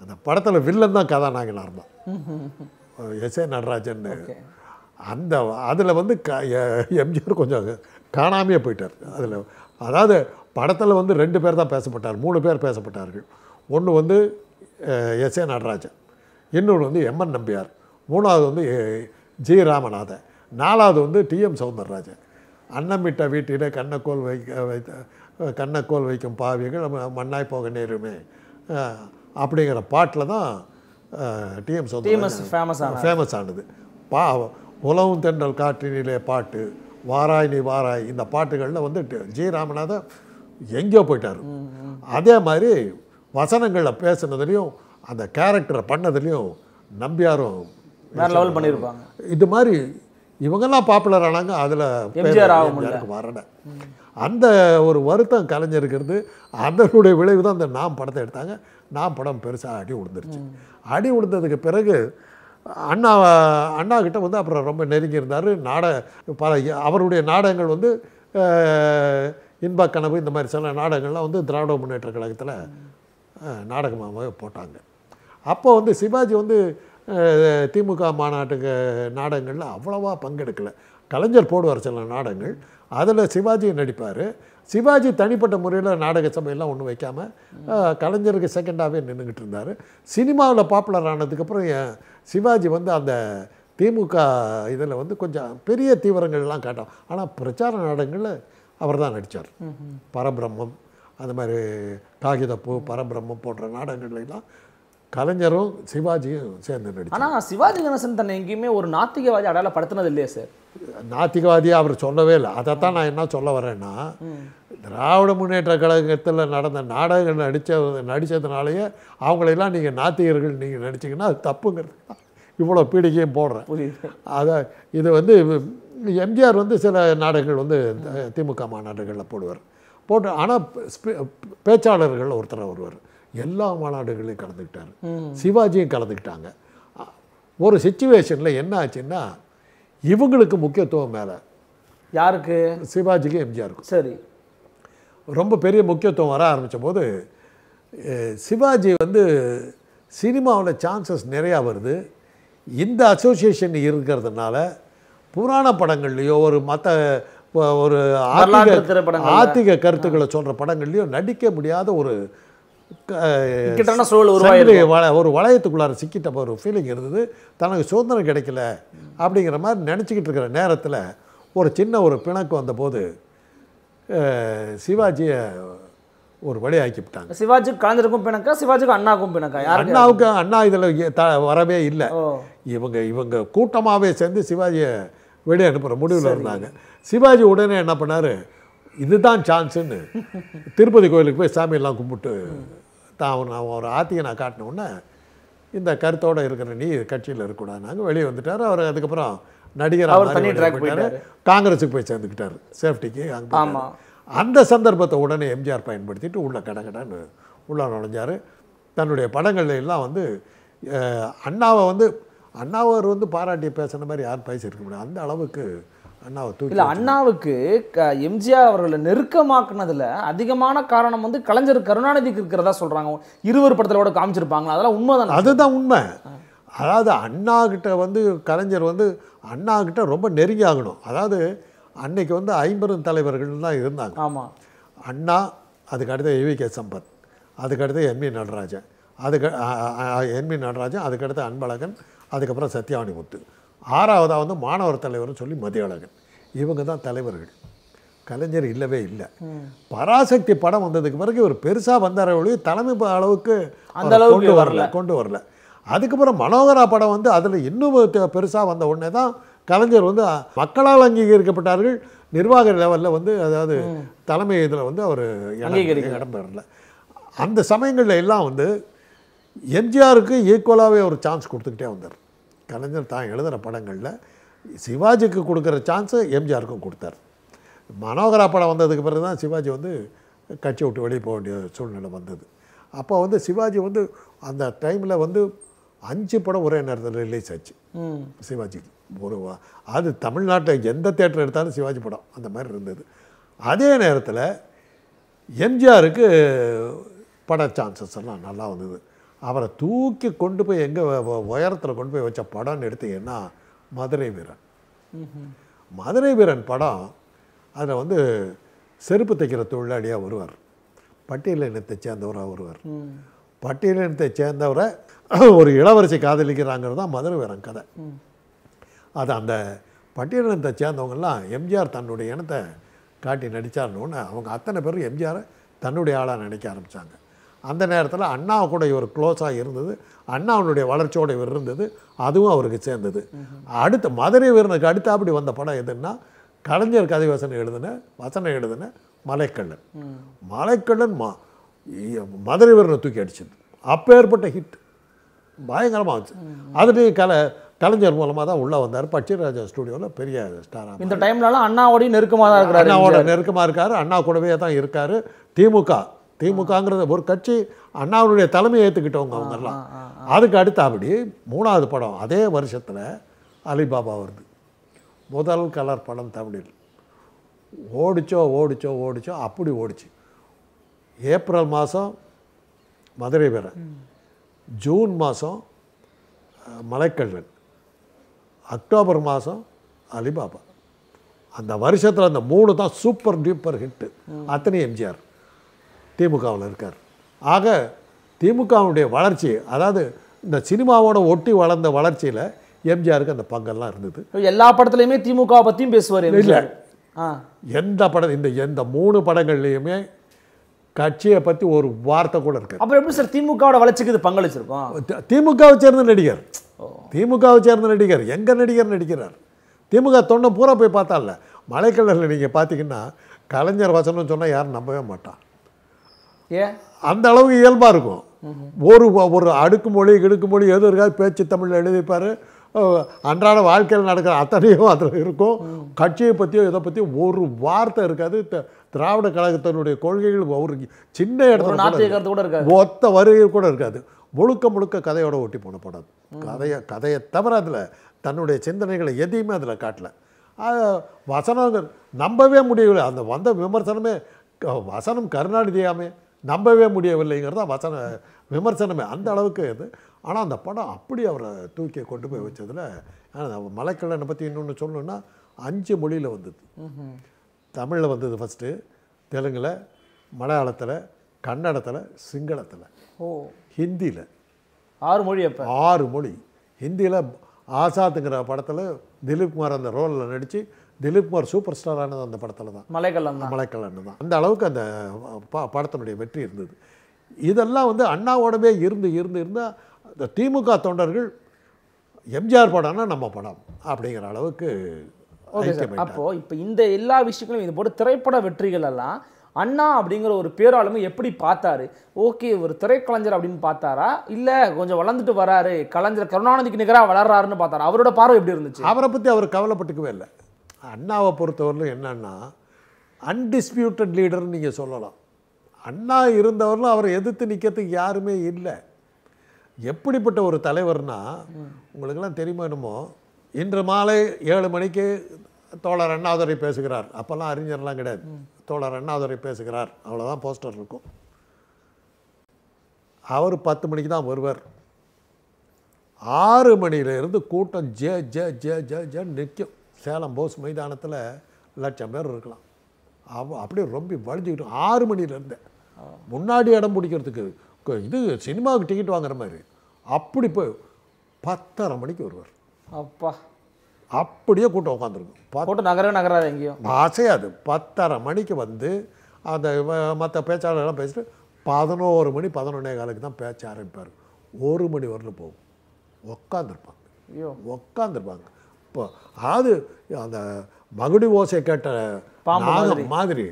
அந்த படத்தில் வில்லன் தான் கதாநாயகனாக இருந்தான் எஸ் ஏ நடராஜன் அந்த அதில் வந்து க எம்ஜிஆர் கொஞ்சம் காணாமையே போயிட்டார் அதில் அதாவது படத்தில் வந்து ரெண்டு பேர் தான் பேசப்பட்டார் மூணு பேர் பேசப்பட்டார்கள் ஒன்று வந்து எஸ் ஏ நடராஜன் இன்னொன்று வந்து எம்என் நம்பியார் மூணாவது வந்து ஜி ராமநாதன் நாலாவது வந்து டிஎம் சவுந்தரராஜன் அன்னமிட்ட வீட்டிலே கண்ணக்கோல் வைக்க வைத்த கண்ணக்கோல் வைக்கும் பாவியங்கள் நம்ம மண்ணாய் போக நேருமே அப்படிங்கிற பாட்டில் தான் டிஎம் ஃபேமஸ் ஃபேமஸ் ஆனது பா உலவும் தென்றல் காற்றினிலே பாட்டு வாராய் நீ வாராய் இந்த பாட்டுகளில் வந்து ஜி ராமநாதன் எங்கேயோ போயிட்டார் அதே மாதிரி வசனங்களில் பேசுனதுலேயும் அந்த கேரக்டரை பண்ணதுலேயும் நம்பியாரும் லெவல் பண்ணியிருப்பாங்க இது மாதிரி இவங்கெல்லாம் பாப்புலர் ஆனாங்க அதில் வரல அந்த ஒரு வருத்தம் கலைஞருக்கிறது அதனுடைய விளைவு தான் அந்த நாம் படத்தை எடுத்தாங்க நாம் படம் பெருசாக அடி உழுந்துருச்சு அடி உழுந்ததுக்கு பிறகு அண்ணா அண்ணா கிட்ட வந்து அப்புறம் ரொம்ப நெருங்கி இருந்தார் நாடக பல அவருடைய நாடகங்கள் வந்து இன்பா கனவு இந்த மாதிரி சில நாடகங்கள்லாம் வந்து திராவிட முன்னேற்ற கழகத்தில் நாடகமாக போட்டாங்க அப்போ வந்து சிவாஜி வந்து திமுக மாநாட்டுக்கு நாடகங்களில் அவ்வளவா பங்கெடுக்கலை கலைஞர் போடுவார் சில நாடகங்கள் அதில் சிவாஜி நடிப்பார் சிவாஜி தனிப்பட்ட முறையில் நாடக சபையெல்லாம் ஒன்றும் வைக்காமல் கலைஞருக்கு செகண்டாகவே நின்றுக்கிட்டு இருந்தார் சினிமாவில் பாப்புலர் ஆனதுக்கப்புறம் சிவாஜி வந்து அந்த திமுக இதில் வந்து கொஞ்சம் பெரிய தீவிரங்கள்லாம் காட்டும் ஆனால் பிரச்சார நாடகங்களில் அவர் தான் நடித்தார் பரபிரம்மம் அந்த மாதிரி காகிதப்பூ பரபிரம்மம் போன்ற நாடகங்கள்லாம் கலைஞரும் சிவாஜியும் சேர்ந்து நடிச்சு ஆனால் சிவாஜி கணேசன் தன்னை எங்கேயுமே ஒரு நாத்திகவாதி அடையாளப்படுத்தினது இல்லையா சார் நாத்திகவாதியாக அவர் சொல்லவே இல்லை அதைத்தான் நான் என்ன சொல்ல வரேன்னா திராவிட முன்னேற்ற கழகத்தில் நடந்த நாடகங்கள் நடித்த நடித்ததுனாலேயே அவங்களெல்லாம் நீங்கள் நாத்திகர்கள் நீங்கள் நடிச்சிங்கன்னா அது தப்புங்கிறது இவ்வளோ பீடிகையும் போடுறேன் அதை இது வந்து எம்ஜிஆர் வந்து சில நாடகங்கள் வந்து திமுக மாநாடுகளில் போடுவார் போட்டு ஆனால் பேச்சாளர்கள் ஒருத்தர் வருவார் எல்லா மாநாடுகளையும் கலந்துக்கிட்டார் சிவாஜியும் கலந்துக்கிட்டாங்க ஒரு சுச்சுவேஷனில் என்ன ஆச்சுன்னா இவங்களுக்கு முக்கியத்துவம் மேலே யாருக்கு சிவாஜிக்கு எம்ஜிஆர் சரி ரொம்ப பெரிய முக்கியத்துவம் வர ஆரம்பித்த போது சிவாஜி வந்து சினிமாவில் சான்சஸ் நிறையா வருது இந்த அசோசியேஷன் இருக்கிறதுனால புராண படங்கள்லையோ ஒரு மற்ற ஒரு ஆத்திக ஆத்திக கருத்துக்களை சொல்கிற படங்கள்லையோ நடிக்க முடியாத ஒரு ஒரு வளையத்துக்குள்ளார சிக்கிட்ட ஒரு ஃபீலிங் இருந்தது தனக்கு சுதந்திரம் கிடைக்கல அப்படிங்கிற மாதிரி நினச்சிக்கிட்டு இருக்கிற நேரத்தில் ஒரு சின்ன ஒரு பிணக்கு வந்தபோது சிவாஜியை ஒரு வழி ஆக்கிவிட்டாங்க சிவாஜி கலைஞருக்கும் பிணக்கா சிவாஜிக்கும் அண்ணாக்கும் பிணக்கா அண்ணாவுக்கு அண்ணா இதில் வரவே இல்லை இவங்க இவங்க கூட்டமாகவே சேர்ந்து சிவாஜியை வெளியே அனுப்புகிற முடிவில் இருந்தாங்க சிவாஜி உடனே என்ன பண்ணார் இதுதான் சான்ஸுன்னு திருப்பதி கோயிலுக்கு போய் சாமியெல்லாம் கும்பிட்டு தான் அவன் அவன் ஒரு ஆத்தியை நான் காட்டினோன்னே இந்த கருத்தோடு இருக்கிற நீ கட்சியில் இருக்கக்கூடாது நாங்கள் வெளியே வந்துட்டார் அவர் அதுக்கப்புறம் நடிகர் அவர் காங்கிரஸுக்கு போய் சேர்ந்துக்கிட்டார் சேஃப்டிக்கு அங்கே அந்த சந்தர்ப்பத்தை உடனே எம்ஜிஆர் பயன்படுத்திட்டு உள்ள கடகடான்னு உள்ள நுழைஞ்சார் தன்னுடைய படங்கள்ல எல்லாம் வந்து அண்ணாவை வந்து அண்ணாவை வந்து பாராட்டி பேசுன மாதிரி யாரும் பேசியிருக்க முடியாது அந்த அளவுக்கு இல்லை அண்ணாவுக்கு எம்ஜிஆர் அவர்களை நெருக்கமாக்குனதுல அதிகமான காரணம் வந்து கலைஞர் கருணாநிதிக்கு இருக்கிறதா சொல்றாங்க இருவர் படத்திலோட காமிச்சிருப்பாங்க அதெல்லாம் உண்மைதான் அதுதான் உண்மை அதாவது அண்ணா கிட்ட வந்து கலைஞர் வந்து அண்ணா கிட்ட ரொம்ப நெருங்கி ஆகணும் அதாவது அன்னைக்கு வந்து ஐம்பெரும் தலைவர்கள் தான் இருந்தாங்க ஆமாம் அண்ணா அதுக்கு அடுத்து ஏவி கே சம்பத் அதுக்கடுத்து எம்இ நடராஜன் அதுக்கு எம்இ நடராஜன் அதுக்கடுத்து அன்பழகன் அதுக்கப்புறம் சத்யாவணி முத்து ஆறாவதாக வந்து மாணவர் தலைவர்னு சொல்லி மதியழகன் இவங்க தான் தலைவர்கள் கலைஞர் இல்லவே இல்லை பராசக்தி படம் வந்ததுக்கு பிறகு இவர் பெருசாக வந்தார ஒழிய தலைமை அளவுக்கு அந்த அளவுக்கு கொண்டு வரல கொண்டு வரல அதுக்கப்புறம் மனோகரா படம் வந்து அதில் இன்னும் பெருசாக வந்த உடனே தான் கலைஞர் வந்து மக்களால் அங்கீகரிக்கப்பட்டார்கள் நிர்வாக லெவலில் வந்து அதாவது தலைமை இதில் வந்து அவர் இடம் பெறல அந்த சமயங்களில் எல்லாம் வந்து எம்ஜிஆருக்கு ஈக்குவலாகவே ஒரு சான்ஸ் கொடுத்துக்கிட்டே வந்தார் கலைஞர் தான் எழுதுகிற படங்களில் சிவாஜிக்கு கொடுக்குற சான்ஸு எம்ஜிஆருக்கும் கொடுத்தார் மனோகரா படம் வந்ததுக்கு பிறகு தான் சிவாஜி வந்து கட்சி விட்டு வெளியே போக வேண்டிய சூழ்நிலை வந்தது அப்போ வந்து சிவாஜி வந்து அந்த டைமில் வந்து அஞ்சு படம் ஒரே நேரத்தில் ரிலீஸ் ஆச்சு சிவாஜி ஒரு அது தமிழ்நாட்டில் எந்த தேட்டர் எடுத்தாலும் சிவாஜி படம் அந்த மாதிரி இருந்தது அதே நேரத்தில் எம்ஜிஆருக்கு பட சான்சஸ் எல்லாம் நல்லா வந்தது அவரை தூக்கி கொண்டு போய் எங்கே உயரத்தில் கொண்டு போய் வச்ச படம்னு எடுத்தீங்கன்னா மதுரை வீரன் மதுரை வீரன் படம் அதில் வந்து செருப்பு தைக்கிற தொழிலாளியாக வருவார் பட்டியல் இனத்தை சேர்ந்தவராக வருவார் பட்டியல் இனத்தை சேர்ந்தவரை ஒரு இளவரசி காதலிக்கிறாங்கிறது தான் மதுரை வீரன் கதை அது அந்த பட்டியலினத்தை சேர்ந்தவங்கெல்லாம் எம்ஜிஆர் தன்னுடைய இனத்தை காட்டி நடித்தார்னு அவங்க அத்தனை பேரும் எம்ஜிஆரை தன்னுடைய ஆளாக நினைக்க ஆரம்பித்தாங்க அந்த நேரத்தில் அண்ணா கூட இவர் க்ளோஸாக இருந்தது அண்ணாவுடைய வளர்ச்சியோடு இவர் இருந்தது அதுவும் அவருக்கு சேர்ந்தது அடுத்த மதுரை வீரனுக்கு அடுத்த அப்படி வந்த படம் எதுன்னா கலைஞர் கதை வசனம் எழுதின வசனம் எழுதின மலைக்கல்லன் மலைக்கல்லன் மா மதுரை வீரனை தூக்கி அடிச்சது அப்போ ஏற்பட்ட ஹிட் பயங்கரமாக இருந்துச்சு அதுலேயும் கலை கலைஞர் மூலமாக தான் உள்ளே வந்தார் பட்சிராஜா ஸ்டுடியோவில் பெரிய ஸ்டாராக இந்த டைம்லலாம் அண்ணாவோடய நெருக்கமாக தான் இருக்கிறார் அண்ணாவோட நெருக்கமாக இருக்கார் அண்ணா கூடவே தான் இருக்கார் திமுக திமுகங்கிறத ஒரு கட்சி அண்ணாவுடைய தலைமையை ஏற்றுக்கிட்டவங்க அவங்கெல்லாம் அதுக்கு அடுத்தபடி மூணாவது படம் அதே வருஷத்தில் அலிபாபா வருது முதல் கலர் படம் தமிழில் ஓடிச்சோ ஓடிச்சோ ஓடிச்சோ அப்படி ஓடிச்சு ஏப்ரல் மாதம் மதுரை வேற ஜூன் மாதம் மலைக்கல்லன் அக்டோபர் மாதம் அலிபாபா அந்த வருஷத்தில் அந்த மூணு தான் சூப்பர் டூப்பர் ஹிட்டு அத்தனை எம்ஜிஆர் திமுகவில் இருக்கார் ஆக திமுகவுடைய வளர்ச்சி அதாவது இந்த சினிமாவோட ஒட்டி வளர்ந்த வளர்ச்சியில் எம்ஜிஆருக்கு அந்த பங்கெல்லாம் இருந்தது எல்லா படத்துலையுமே திமுக பற்றியும் பேசுவார் இல்லை எந்த படம் இந்த எந்த மூணு படங்கள்லையுமே கட்சியை பற்றி ஒரு வார்த்தை கூட இருக்கு அப்புறம் எப்படி சார் திமுகவோட வளர்ச்சிக்கு இது பங்களிச்சிருக்கோம் திமுகவை சேர்ந்த நடிகர் திமுகவை சேர்ந்த நடிகர் எங்கள் நடிகர் நடிக்கிறார் திமுக தொண்டை பூரா போய் பார்த்தால மலைக்கல்லரில் நீங்கள் பார்த்தீங்கன்னா கலைஞர் வசனம் சொன்னால் யாரும் நம்பவே மாட்டான் ஏன் அந்த அளவுக்கு இயல்பாக இருக்கும் ஒரு ஒரு அடுக்கு மொழி கிடுக்கு மொழி எதுவும் இருக்காது பேச்சு தமிழில் எழுதிப்பார் அன்றாட வாழ்க்கையில் நடக்கிற அத்தனையும் அதில் இருக்கும் கட்சியை பற்றியோ இதை பற்றியும் ஒரு வார்த்தை இருக்காது திராவிட கழகத்தினுடைய கொள்கைகள் ஒரு சின்ன இடத்துல கூட இருக்காது ஒத்த வருகை கூட இருக்காது முழுக்க முழுக்க கதையோட ஒட்டி போன படம் கதையை கதையை தவிர அதில் தன்னுடைய சிந்தனைகளை எதையுமே அதில் காட்டல வசனங்கள் நம்பவே முடியவில்லை அந்த வந்த விமர்சனமே வசனம் கருணாநிதியாமே நம்பவே முடியவில்லைங்கிறது வசன விமர்சனமே அந்த அளவுக்கு இது ஆனால் அந்த படம் அப்படி அவரை தூக்கி கொண்டு போய் வச்சதில் ஏன்னா மலைக்கல்லனை பற்றி இன்னொன்று சொல்லணுன்னா அஞ்சு மொழியில் வந்தது தமிழில் வந்தது ஃபஸ்ட்டு தெலுங்கில் மலையாளத்தில் கன்னடத்தில் சிங்களத்தில் ஓ ஹிந்தியில் ஆறு மொழி அப்போ ஆறு மொழி ஹிந்தியில் ஆசாத்துங்கிற படத்தில் திலீப் குமார் அந்த ரோலில் நடித்து திலீப்குமார் சூப்பர் ஸ்டார் ஆனது அந்த படத்தில் தான் மலைக்கல்லாம் மலைக்கல்லன் தான் அந்த அளவுக்கு அந்த படத்தினுடைய வெற்றி இருந்தது இதெல்லாம் வந்து அண்ணாவோடவே இருந்து இருந்து இருந்தால் இந்த திமுக தொண்டர்கள் எம்ஜிஆர் படம்னா நம்ம படம் அப்படிங்கிற அளவுக்கு அப்போ இப்போ இந்த எல்லா விஷயங்களும் இது போட்டு திரைப்பட வெற்றிகள் எல்லாம் அண்ணா அப்படிங்கிற ஒரு பேராளுமை எப்படி பார்த்தாரு ஓகே ஒரு திரைக்கலைஞர் அப்படின்னு பார்த்தாரா இல்லை கொஞ்சம் வளர்ந்துட்டு வராரு கலைஞர் கருணாநிதிக்கு நிகராக வளர்றாருன்னு பார்த்தாரா அவரோட பார்வை எப்படி இருந்துச்சு அவரை பற்றி அவர் கவலைப்பட்டுக்கவே இல்லை அண்ணாவை பொறுத்தவரையிலும் என்னென்னா அன்டிஸ்பியூட்டட் லீடர்னு நீங்கள் சொல்லலாம் அண்ணா இருந்தவரில் அவரை எதிர்த்து நிற்கிறதுக்கு யாருமே இல்லை எப்படிப்பட்ட ஒரு தலைவர்னால் உங்களுக்கெல்லாம் தெரியுமா என்னமோ இன்று மாலை ஏழு மணிக்கு தோழர் அண்ணாதுரை பேசுகிறார் அப்போல்லாம் அறிஞர்லாம் கிடையாது தோழர் அண்ணாதுரை பேசுகிறார் அவ்வளோதான் போஸ்டர் இருக்கும் அவர் பத்து மணிக்கு தான் வருவார் ஆறு மணியிலேருந்து கூட்டம் ஜே ஜே ஜே ஜே ஜே நிற்கும் சேலம் போஸ் மைதானத்தில் லட்சம் பேர் இருக்கலாம் அவ அப்படியே ரொம்ப வலிஞ்சுக்கிட்டு ஆறு மணிலேருந்து முன்னாடி இடம் பிடிக்கிறதுக்கு இது சினிமாவுக்கு டிக்கெட் வாங்குற மாதிரி அப்படி போய் பத்தரை மணிக்கு வருவார் அப்பா அப்படியே கூட்டம் உட்காந்துருக்கும் கூட்டம் நகர நகராது எங்கேயும் அசையாது பத்தரை மணிக்கு வந்து அந்த மற்ற பேச்சாளர்கள்லாம் பேசிட்டு பதினோரு மணி பதினொன்னே காலுக்கு தான் பேச்ச ஆரம்பிப்பார் ஒரு மணி வரல போகும் உட்காந்துருப்பாங்க ஐயோ உட்காந்துருப்பாங்க இப்போ அது அந்த மகுடி ஓசை கேட்ட பாம்பு மாதிரி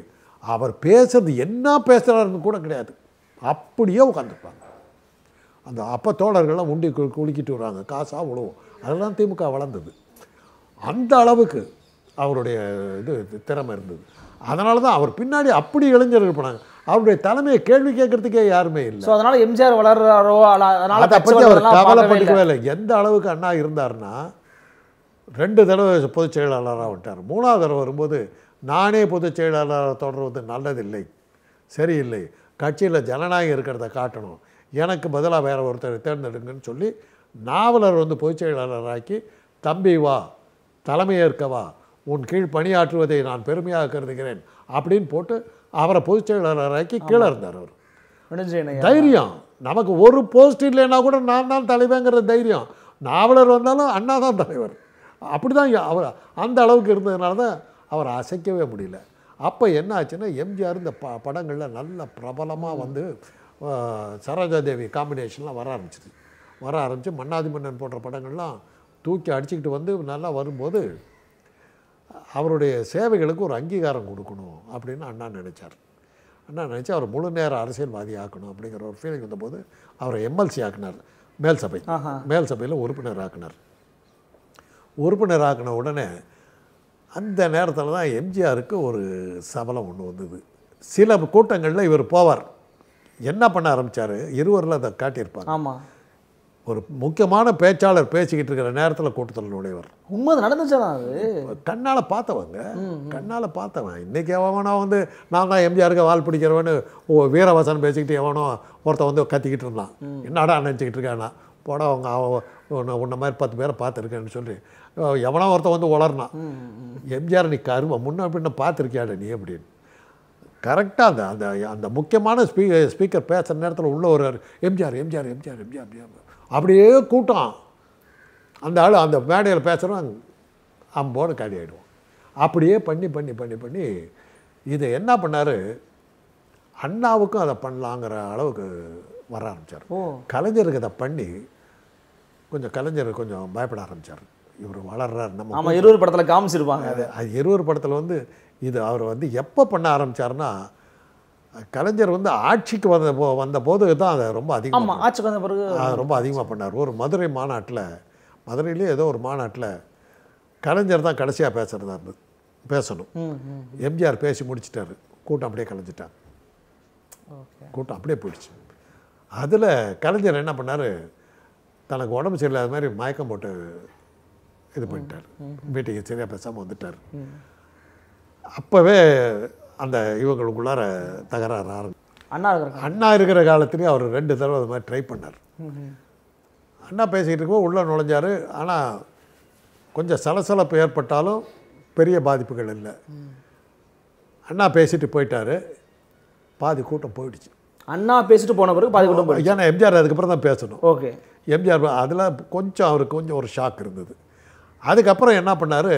அவர் பேசுறது என்ன பேசுகிறாருன்னு கூட கிடையாது அப்படியே உட்காந்துருப்பாங்க அந்த அப்போ தோழர்கள்லாம் உண்டி குளிக்கிட்டு வராங்க காசாக விழுவும் அதெல்லாம் திமுக வளர்ந்தது அந்த அளவுக்கு அவருடைய இது திறமை இருந்தது அதனால தான் அவர் பின்னாடி அப்படி இளைஞர்கள் போனாங்க அவருடைய தலைமையை கேள்வி கேட்கறதுக்கே யாருமே இல்லை ஸோ அதனால் எம்ஜிஆர் வளர்றாரோ அதை பற்றி அவர் கவலைப்பட்டுக்கவே இல்லை எந்த அளவுக்கு அண்ணா இருந்தார்னா ரெண்டு தடவை பொதுச் செயலாளராக விட்டார் மூணாவது தடவை வரும்போது நானே பொதுச் செயலாளராக தொடர்வது நல்லதில்லை சரியில்லை கட்சியில் ஜனநாயகம் இருக்கிறத காட்டணும் எனக்கு பதிலாக வேறு ஒருத்தர் தேர்ந்தெடுங்கன்னு சொல்லி நாவலர் வந்து பொதுச் செயலாளராக்கி தம்பி வா தலைமையேற்கவா உன் கீழ் பணியாற்றுவதை நான் பெருமையாக கருதுகிறேன் அப்படின்னு போட்டு அவரை பொதுச் செயலாளராக்கி கீழே இருந்தார் அவர் தைரியம் நமக்கு ஒரு போஸ்ட் இல்லைன்னா கூட நான் தான் தலைவங்கிற தைரியம் நாவலர் வந்தாலும் அண்ணா தான் தலைவர் அப்படி தான் அவர் அந்த அளவுக்கு இருந்ததுனால தான் அவர் அசைக்கவே முடியல அப்போ என்ன ஆச்சுன்னா எம்ஜிஆர் இந்த ப படங்களில் நல்ல பிரபலமாக வந்து சரோஜாதேவி காம்பினேஷன்லாம் வர ஆரம்பிச்சிது வர ஆரம்பித்து மன்னாதி மன்னன் போன்ற படங்கள்லாம் தூக்கி அடிச்சுக்கிட்டு வந்து நல்லா வரும்போது அவருடைய சேவைகளுக்கு ஒரு அங்கீகாரம் கொடுக்கணும் அப்படின்னு அண்ணா நினச்சார் அண்ணா நினச்சி அவர் முழு நேர அரசியல்வாதி ஆக்கணும் அப்படிங்கிற ஒரு ஃபீலிங் வந்தபோது அவரை எம்எல்சி ஆக்கினார் மேல் சபை மேல் சபையில் உறுப்பினர் ஆக்கினார் உறுப்பினர் ஆக்கின உடனே அந்த நேரத்தில் தான் எம்ஜிஆருக்கு ஒரு சபலம் ஒன்று வந்தது சில கூட்டங்களில் இவர் போவார் என்ன பண்ண ஆரம்பித்தார் இருவரில் அதை காட்டியிருப்பார் ஆமாம் ஒரு முக்கியமான பேச்சாளர் பேசிக்கிட்டு இருக்கிற நேரத்தில் கூட்டத்தில் நுழைவர் உண்மை நடந்துச்சா அது கண்ணால் பார்த்தவங்க கண்ணால் பார்த்தவன் இன்றைக்கி எவனோ வந்து நான் தான் எம்ஜிஆருக்கு வால் பிடிக்கிறவனு வீரவாசன் பேசிக்கிட்டு எவனோ ஒருத்த வந்து கத்திக்கிட்டு இருந்தான் என்னடா நினச்சிக்கிட்டு இருக்கானா போட அவங்க அவன் உன்ன மாதிரி பத்து பேரை பார்த்துருக்கேன்னு சொல்லி எவனா ஒருத்தன் வந்து உளர்னான் எம்ஜிஆர் நீ கருவ முன்ன பின்ன பார்த்துருக்கியாட நீ அப்படின்னு கரெக்டாக அந்த அந்த அந்த முக்கியமான ஸ்பீ ஸ்பீக்கர் பேசுகிற நேரத்தில் உள்ள ஒரு எம்ஜிஆர் எம்ஜிஆர் எம்ஜிஆர் எம்ஜிஆர் எம்ஜிஆர் அப்படியே கூட்டம் அந்த ஆள் அந்த மேடையில் பேசுகிறோம் அம்போடு காலி ஆகிடுவோம் அப்படியே பண்ணி பண்ணி பண்ணி பண்ணி இதை என்ன பண்ணார் அண்ணாவுக்கும் அதை பண்ணலாங்கிற அளவுக்கு வர ஆரம்பித்தார் கலைஞருக்கு அதை பண்ணி கொஞ்சம் கலைஞர் கொஞ்சம் பயப்பட ஆரம்பித்தார் இவர் வளர்றார் நம்ம ஆமாம் இருவர் படத்தில் காமிச்சிருப்பாங்க அது அது இருவர் படத்தில் வந்து இது அவர் வந்து எப்போ பண்ண ஆரம்பித்தார்னா கலைஞர் வந்து ஆட்சிக்கு வந்த போ வந்த போது தான் அதை ரொம்ப அதிகமாக ஆட்சிக்கு வந்த பிறகு ரொம்ப அதிகமாக பண்ணார் ஒரு மதுரை மாநாட்டில் மதுரையிலே ஏதோ ஒரு மாநாட்டில் கலைஞர் தான் கடைசியாக பேசுகிறதா இருந்தது பேசணும் எம்ஜிஆர் பேசி முடிச்சிட்டாரு கூட்டம் அப்படியே கலைஞ்சிட்டார் கூட்டம் அப்படியே போயிடுச்சு அதில் கலைஞர் என்ன பண்ணார் தனக்கு உடம்பு சரியில்லாத மாதிரி மயக்கம் போட்டு இது பண்ணிட்டார் மீட்டிங்கை சரியாக பேசாமல் வந்துட்டார் அப்போவே அந்த இவங்களுக்குள்ளார தகராறு ஆரம்பி அண்ணா இருக்கிற அண்ணா இருக்கிற காலத்துலேயும் அவர் ரெண்டு தடவை அது மாதிரி ட்ரை பண்ணார் அண்ணா பேசிக்கிட்டு இருக்கோம் உள்ளே நுழைஞ்சார் ஆனால் கொஞ்சம் சலசலப்பு ஏற்பட்டாலும் பெரிய பாதிப்புகள் இல்லை அண்ணா பேசிட்டு போயிட்டார் பாதி கூட்டம் போயிடுச்சு அண்ணா பேசிட்டு போன பிறகு பாதி கூட்டம் ஏன்னா எம்ஜிஆர் அதுக்கப்புறம் தான் பேசணும் ஓகே எம்ஜிஆர் அதில் கொஞ்சம் அவருக்கு கொஞ்சம் ஒரு ஷாக் இருந்தது அதுக்கப்புறம் என்ன பண்ணார்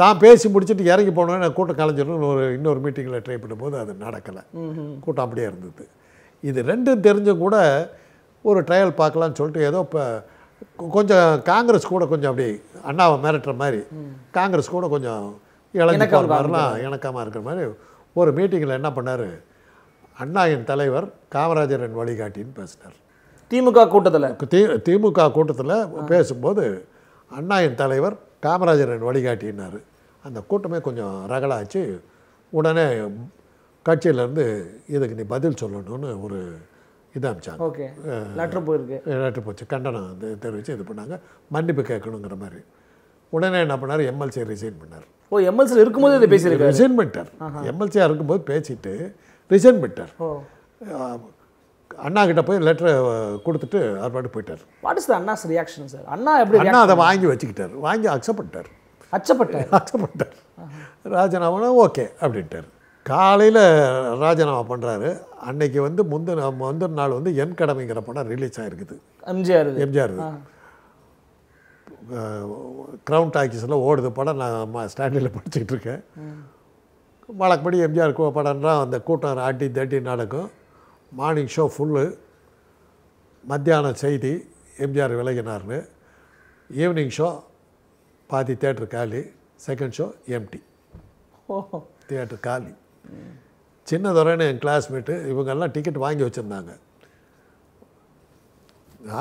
தான் பேசி முடிச்சுட்டு இறங்கி போனோன்னு கூட்டம் கலைஞ்சிடணும்னு ஒரு இன்னொரு மீட்டிங்கில் ட்ரை பண்ணும்போது அது நடக்கலை கூட்டம் அப்படியே இருந்தது இது ரெண்டும் தெரிஞ்சும் கூட ஒரு ட்ரையல் பார்க்கலான்னு சொல்லிட்டு ஏதோ இப்போ கொஞ்சம் காங்கிரஸ் கூட கொஞ்சம் அப்படி அண்ணாவை மிரட்டுற மாதிரி காங்கிரஸ் கூட கொஞ்சம் இழந்து மாதிரிலாம் இணக்கமாக இருக்கிற மாதிரி ஒரு மீட்டிங்கில் என்ன பண்ணார் அண்ணாயின் தலைவர் காமராஜரின் வழிகாட்டின்னு பேசினார் திமுக கூட்டத்தில் தி திமுக கூட்டத்தில் பேசும்போது அண்ணா என் தலைவர் காமராஜரன் வழிகாட்டினார் அந்த கூட்டமே கொஞ்சம் ரகலாச்சு உடனே கட்சியிலேருந்து இதுக்கு நீ பதில் சொல்லணும்னு ஒரு இது அமைச்சாங்க ஓகே லெட்டர் லெட்டர் போச்சு கண்டனம் வந்து தெரிவித்து இது பண்ணாங்க மன்னிப்பு கேட்கணுங்கிற மாதிரி உடனே என்ன பண்ணார் எம்எல்சி ரிசைன் பண்ணார் ஓ எம்எல்சி இருக்கும்போது இதை பேசியிருக்காரு ரிசைன் பண்ணிட்டார் எம்எல்சியாக இருக்கும்போது பேசிட்டு ரிசைன் பண்ணிட்டார் அண்ணா கிட்ட போய் லெட்டரை கொடுத்துட்டு அவர் பாட்டு போயிட்டார் what is the Anna's reaction sir Anna எப்படி அண்ணா அதை வாங்கி வச்சுக்கிட்டார் வாங்கி அக்செப்ட் பண்ணிட்டார் அச்சப்பட்டார் அக்செப்ட் ராஜினாமா ஓகே அப்படின்ட்டார் காலையில் ராஜினாமா பண்ணுறாரு அன்னைக்கு வந்து முந்தின முந்தின நாள் வந்து என் கடமைங்கிற படம் ரிலீஸ் ஆகிருக்குது எம்ஜிஆர் எம்ஜிஆர் க்ரௌன் டாக்கிஸில் ஓடுது படம் நான் ஸ்டாண்டில் படிச்சுக்கிட்டு இருக்கேன் வழக்கப்படி எம்ஜிஆர் படம்னா அந்த கூட்டம் ஆட்டி தட்டி நடக்கும் மார்னிங் ஷோ ஃபுல்லு மத்தியான செய்தி எம்ஜிஆர் விலகினார்னு ஈவினிங் ஷோ பாதி தேட்டர் காலி செகண்ட் ஷோ எம்டி தேட்டர் காலி சின்னதுரைன்னு என் கிளாஸ்மேட்டு இவங்கெல்லாம் டிக்கெட் வாங்கி வச்சுருந்தாங்க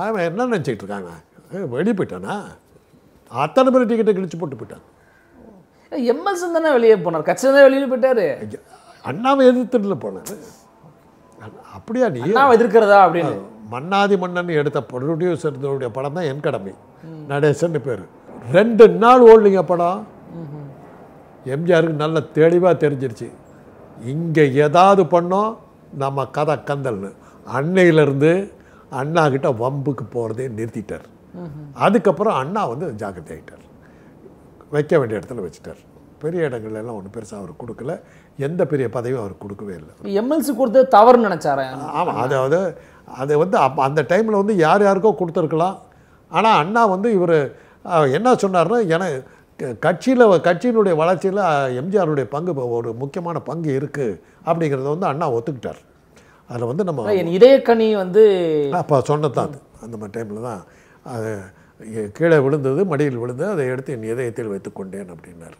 அவன் என்ன நினச்சிக்கிட்டு இருக்காங்க வெளியே போயிட்டானா அத்தனை பேர் டிக்கெட்டை கிழிச்சு போட்டு போயிட்டான் எம்எல்சன் தானே வெளியே போனார் கட்சி தான் வெளியில் போயிட்டார் அண்ணாவை எதிர்த்துட்டு போனார் அப்படியா நீ எதிர்க்கிறதா அப்படின்னு மன்னாதி மன்னன் எடுத்த ப்ரொடியூசர்களுடைய படம் தான் என் கடமை நடேசன் பேர் ரெண்டு நாள் ஓல்டிங்க படம் எம்ஜிஆருக்கு நல்ல தெளிவாக தெரிஞ்சிருச்சு இங்கே ஏதாவது பண்ணோம் நம்ம கதை கந்தல்னு அன்னையிலேருந்து அண்ணா கிட்ட வம்புக்கு போகிறதே நிறுத்திட்டார் அதுக்கப்புறம் அண்ணா வந்து ஜாக்கிரதையாகிட்டார் வைக்க வேண்டிய இடத்துல வச்சுட்டார் பெரிய இடங்கள்லாம் ஒன்றும் பெருசாக அவர் கொடுக்கல எந்த பெரிய பதவியும் அவர் கொடுக்கவே இல்லை எம்எல்சி கொடுத்தது தவறுன்னு நினச்சாரு ஆமாம் அதாவது அது வந்து அப் அந்த டைமில் வந்து யார் யாருக்கோ கொடுத்துருக்கலாம் ஆனால் அண்ணா வந்து இவர் என்ன சொன்னார்னா என கட்சியில் கட்சியினுடைய வளர்ச்சியில் எம்ஜிஆருடைய பங்கு ஒரு முக்கியமான பங்கு இருக்குது அப்படிங்கிறத வந்து அண்ணா ஒத்துக்கிட்டார் அதில் வந்து நம்ம இதயக்கணி வந்து அப்போ சொன்னதான் அந்த மாதிரி டைமில் தான் அது கீழே விழுந்தது மடியில் விழுந்தது அதை எடுத்து என் இதயத்தில் வைத்துக்கொண்டேன் அப்படின்னார்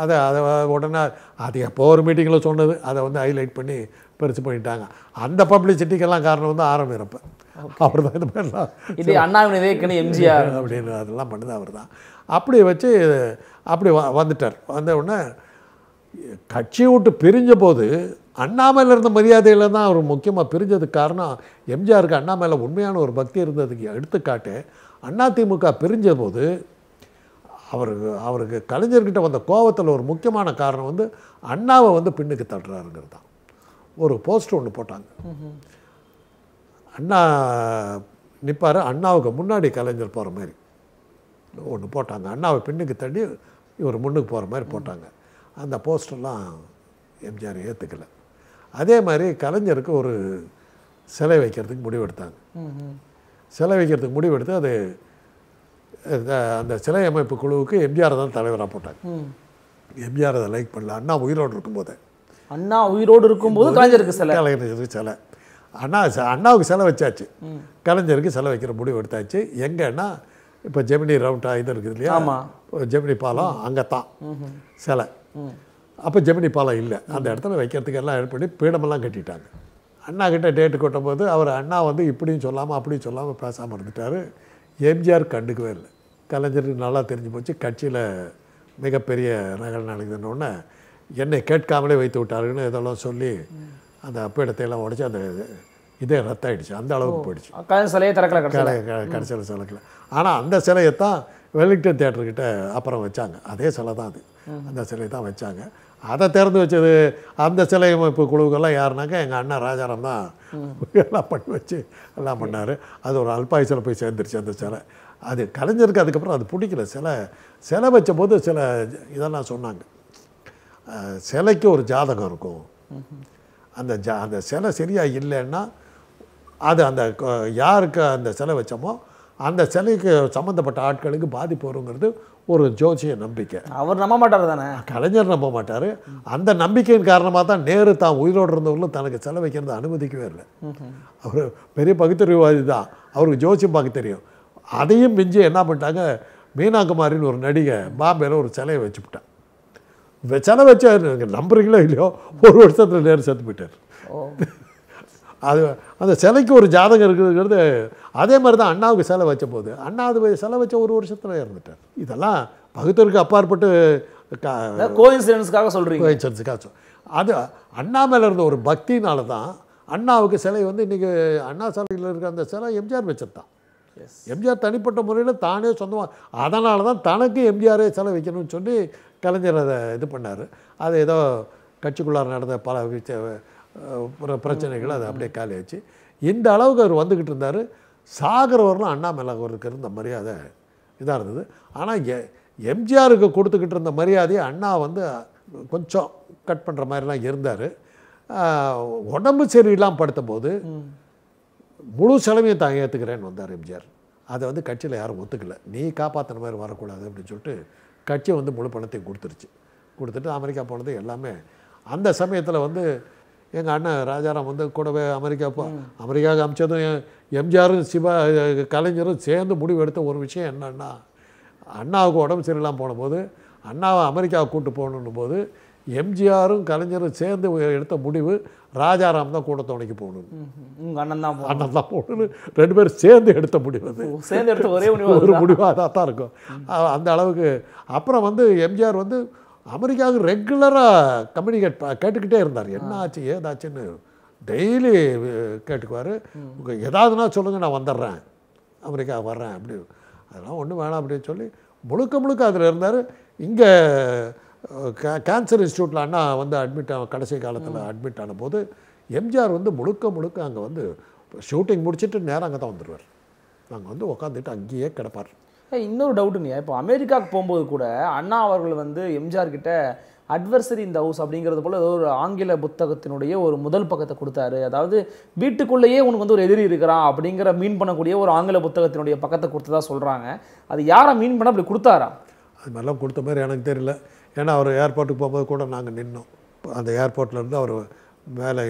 அதை அதை உடனே அது எப்போ ஒரு மீட்டிங்கில் சொன்னது அதை வந்து ஹைலைட் பண்ணி பெருசு பண்ணிட்டாங்க அந்த பப்ளிசிட்டிக்கெல்லாம் காரணம் வந்து ஆரம் இருப்பேன் அவர் தான் இது மாதிரிலாம் இது அண்ணாவின் எம்ஜிஆர் அப்படின்னு அதெல்லாம் பண்ணது அவர் தான் அப்படி வச்சு அப்படி வந்துட்டார் வந்த உடனே கட்சி விட்டு பிரிஞ்ச போது அண்ணாமலை இருந்த மரியாதையில் தான் அவர் முக்கியமாக பிரிஞ்சதுக்கு காரணம் எம்ஜிஆருக்கு அண்ணாமலை உண்மையான ஒரு பக்தி இருந்ததுக்கு எடுத்துக்காட்டு அதிமுக பிரிஞ்ச போது அவருக்கு அவருக்கு கலைஞர்கிட்ட வந்த கோபத்தில் ஒரு முக்கியமான காரணம் வந்து அண்ணாவை வந்து பின்னுக்கு தட்டுறாருங்கிறது தான் ஒரு போஸ்ட் ஒன்று போட்டாங்க அண்ணா நிற்பார் அண்ணாவுக்கு முன்னாடி கலைஞர் போகிற மாதிரி ஒன்று போட்டாங்க அண்ணாவை பின்னுக்கு தள்ளி இவர் முன்னுக்கு போகிற மாதிரி போட்டாங்க அந்த போஸ்டெல்லாம் எம்ஜிஆர் ஏற்றுக்கலை அதே மாதிரி கலைஞருக்கு ஒரு சிலை வைக்கிறதுக்கு முடிவெடுத்தாங்க சிலை வைக்கிறதுக்கு முடிவெடுத்து அது அந்த சிலை அமைப்பு குழுவுக்கு எம்ஜிஆர் தான் தலைவராக போட்டாங்க எம்ஜிஆர் அதை லைக் பண்ணல அண்ணா உயிரோடு இருக்கும்போது அண்ணா உயிரோடு இருக்கும்போது கலைஞருக்கு சிலை கலைஞருக்கு சிலை அண்ணா அண்ணாவுக்கு சிலை வச்சாச்சு கலைஞருக்கு சிலை வைக்கிற முடிவு எடுத்தாச்சு எங்கன்னா இப்போ ஜெமினி ரவுண்டா இது இருக்குது இல்லையா ஜெமினி பாலம் அங்கே தான் சிலை அப்போ ஜெமினி பாலம் இல்லை அந்த இடத்துல வைக்கிறதுக்கு எல்லாம் பண்ணி பீடமெல்லாம் கட்டிட்டாங்க அண்ணா கிட்டே டேட்டு கொட்டும் போது அவர் அண்ணா வந்து இப்படியும் சொல்லாமல் அப்படியும் சொல்லாமல் பேசாமல் இருந்துட்டார் எம்ஜிஆர் கண்டுக்கவே இல்லை கலைஞருக்கு நல்லா தெரிஞ்சு போச்சு கட்சியில் மிகப்பெரிய நகல் நடக்குதுன்னொன்னே என்னை கேட்காமலே வைத்து விட்டாருன்னு இதெல்லாம் சொல்லி அந்த அப்பீடத்தையெல்லாம் உடச்சி அந்த இதே ரத்தாயிடுச்சு அந்த அளவுக்கு போயிடுச்சு சிலையை திறக்கல கடைசியில் சிலக்கில் ஆனால் அந்த சிலையை தான் வெலிங்டன் தேட்டர்கிட்ட அப்புறம் வச்சாங்க அதே சிலை தான் அது அந்த சிலையை தான் வச்சாங்க அதை திறந்து வச்சது அந்த சிலை அமைப்பு குழுவுக்கெல்லாம் யாருனாக்கா எங்கள் அண்ணன் ராஜாராம் தான் எல்லாம் பண்ணி வச்சு எல்லாம் பண்ணார் அது ஒரு சிலை போய் சேர்ந்துருச்சு அந்த சிலை அது கலைஞருக்கு அதுக்கப்புறம் அது பிடிக்கல சிலை சிலை வச்ச போது சில இதெல்லாம் சொன்னாங்க சிலைக்கு ஒரு ஜாதகம் இருக்கும் அந்த ஜா அந்த சிலை சரியாக இல்லைன்னா அது அந்த யாருக்கு அந்த சிலை வச்சோமோ அந்த சிலைக்கு சம்மந்தப்பட்ட ஆட்களுக்கு பாதிப்பு வருங்கிறது ஒரு ஜோசிய நம்பிக்கை அவர் நம்ப மாட்டார் தானே கலைஞர் நம்ப மாட்டார் அந்த நம்பிக்கையின் காரணமாக தான் நேரு தான் உயிரோடு இருந்தவர்களும் தனக்கு செலவு வைக்கிறத அனுமதிக்கவே இல்லை அவர் பெரிய பகுத்தறிவுவாதி தான் அவருக்கு ஜோசியம் பார்க்க தெரியும் அதையும் மிஞ்சி என்ன பண்ணிட்டாங்க மீனாகுமாரின்னு ஒரு நடிகை பாம்பேயில் ஒரு சிலையை விட்டான் சிலை வச்சு நம்புறீங்களோ இல்லையோ ஒரு வருஷத்தில் நேரு செத்து போயிட்டார் அது அந்த சிலைக்கு ஒரு ஜாதகம் இருக்குதுங்கிறது அதே மாதிரி தான் அண்ணாவுக்கு சிலை வச்ச போது அண்ணாவுக்கு அது சிலை வச்ச ஒரு வருஷத்தில் இறந்துட்டார் இதெல்லாம் பகுத்தருக்கு அப்பாற்பட்டு கோயின்சிடன்ஸ்க்காக சொல்கிறீங்க கோயின்சிடன்ஸுக்காக அது அண்ணா மேலே இருந்த ஒரு பக்தினால தான் அண்ணாவுக்கு சிலை வந்து இன்றைக்கி அண்ணா சிலையில் இருக்கிற அந்த சிலை எம்ஜிஆர் வச்சிருந்தான் எம்ஜிஆர் தனிப்பட்ட முறையில் தானே சொந்தமாக அதனால தான் தனக்கு எம்ஜிஆரே சிலை வைக்கணும்னு சொல்லி கலைஞர் அதை இது பண்ணார் அது ஏதோ கட்சிக்குள்ளார் நடந்த பல பிரச்சனைகள் அதை அப்படியே காலி இந்த அளவுக்கு அவர் வந்துக்கிட்டு இருந்தார் சாகிறவரெலாம் அண்ணாமலை இருக்கிற இருந்த மரியாதை இதாக இருந்தது ஆனால் எ எம்ஜிஆருக்கு கொடுத்துக்கிட்டு இருந்த மரியாதையை அண்ணா வந்து கொஞ்சம் கட் பண்ணுற மாதிரிலாம் இருந்தார் உடம்பு சரியில்லாமல் படுத்தபோது முழு செலவையும் தான் ஏற்றுக்கிறேன்னு வந்தார் எம்ஜிஆர் அதை வந்து கட்சியில் யாரும் ஒத்துக்கல நீ காப்பாற்றுன மாதிரி வரக்கூடாது அப்படின்னு சொல்லிட்டு கட்சியை வந்து முழு பணத்தையும் கொடுத்துருச்சு கொடுத்துட்டு அமெரிக்கா போனது எல்லாமே அந்த சமயத்தில் வந்து எங்கள் அண்ணன் ராஜாராம் வந்து கூடவே அமெரிக்கா போ அமெரிக்காவுக்கு அமைச்சதும் எம்ஜிஆரும் சிவா கலைஞரும் சேர்ந்து முடிவு எடுத்த ஒரு விஷயம் என்னன்னா அண்ணாவுக்கு உடம்பு சரியில்லாமல் போனபோது அண்ணாவை அமெரிக்காவை கூப்பிட்டு போகணும் போது எம்ஜிஆரும் கலைஞரும் சேர்ந்து எடுத்த முடிவு ராஜாராம் தான் கூட துணைக்கு போகணும் உங்கள் அண்ணன் தான் அண்ணன் தான் போகணும் ரெண்டு பேரும் சேர்ந்து எடுத்த முடிவு அது சேர்ந்து எடுத்த ஒரே முடிவு ஒரு முடிவாக தான் தான் இருக்கும் அந்த அளவுக்கு அப்புறம் வந்து எம்ஜிஆர் வந்து அமெரிக்காவுக்கு ரெகுலராக கம்யூனிகேட் கேட்டுக்கிட்டே இருந்தார் என்ன ஆச்சு ஏதாச்சுன்னு டெய்லி கேட்டுக்குவார் உங்கள் ஏதாவதுனா சொல்லுங்கள் நான் வந்துடுறேன் அமெரிக்கா வர்றேன் அப்படி அதெல்லாம் ஒன்றும் வேணாம் அப்படின்னு சொல்லி முழுக்க முழுக்க அதில் இருந்தார் இங்கே கே கேன்சர் இன்ஸ்டியூட்டில் அண்ணா வந்து அட்மிட் கடைசி காலத்தில் அட்மிட் ஆன போது எம்ஜிஆர் வந்து முழுக்க முழுக்க அங்கே வந்து ஷூட்டிங் முடிச்சுட்டு நேரம் அங்கே தான் வந்துடுவார் நாங்கள் வந்து உட்காந்துட்டு அங்கேயே கிடப்பார் இன்னொரு டவுட்டுங்க இப்போ அமெரிக்காவுக்கு போகும்போது கூட அண்ணா அவர்கள் வந்து எம்ஜிஆர் கிட்ட அட்வர்சரி இந்த ஹவுஸ் அப்படிங்கிறது போல் ஏதோ ஒரு ஆங்கில புத்தகத்தினுடைய ஒரு முதல் பக்கத்தை கொடுத்தாரு அதாவது வீட்டுக்குள்ளேயே உனக்கு வந்து ஒரு எதிரி இருக்கிறான் அப்படிங்கிற மீன் பண்ணக்கூடிய ஒரு ஆங்கில புத்தகத்தினுடைய பக்கத்தை கொடுத்ததா சொல்கிறாங்க அது யாரை மீன் பண்ண அப்படி கொடுத்தாரா அது மாதிரிலாம் கொடுத்த மாதிரி எனக்கு தெரியல ஏன்னா அவர் ஏர்போர்ட்டுக்கு போகும்போது கூட நாங்கள் நின்னோம் அந்த ஏர்போர்ட்லேருந்து அவர் மேலே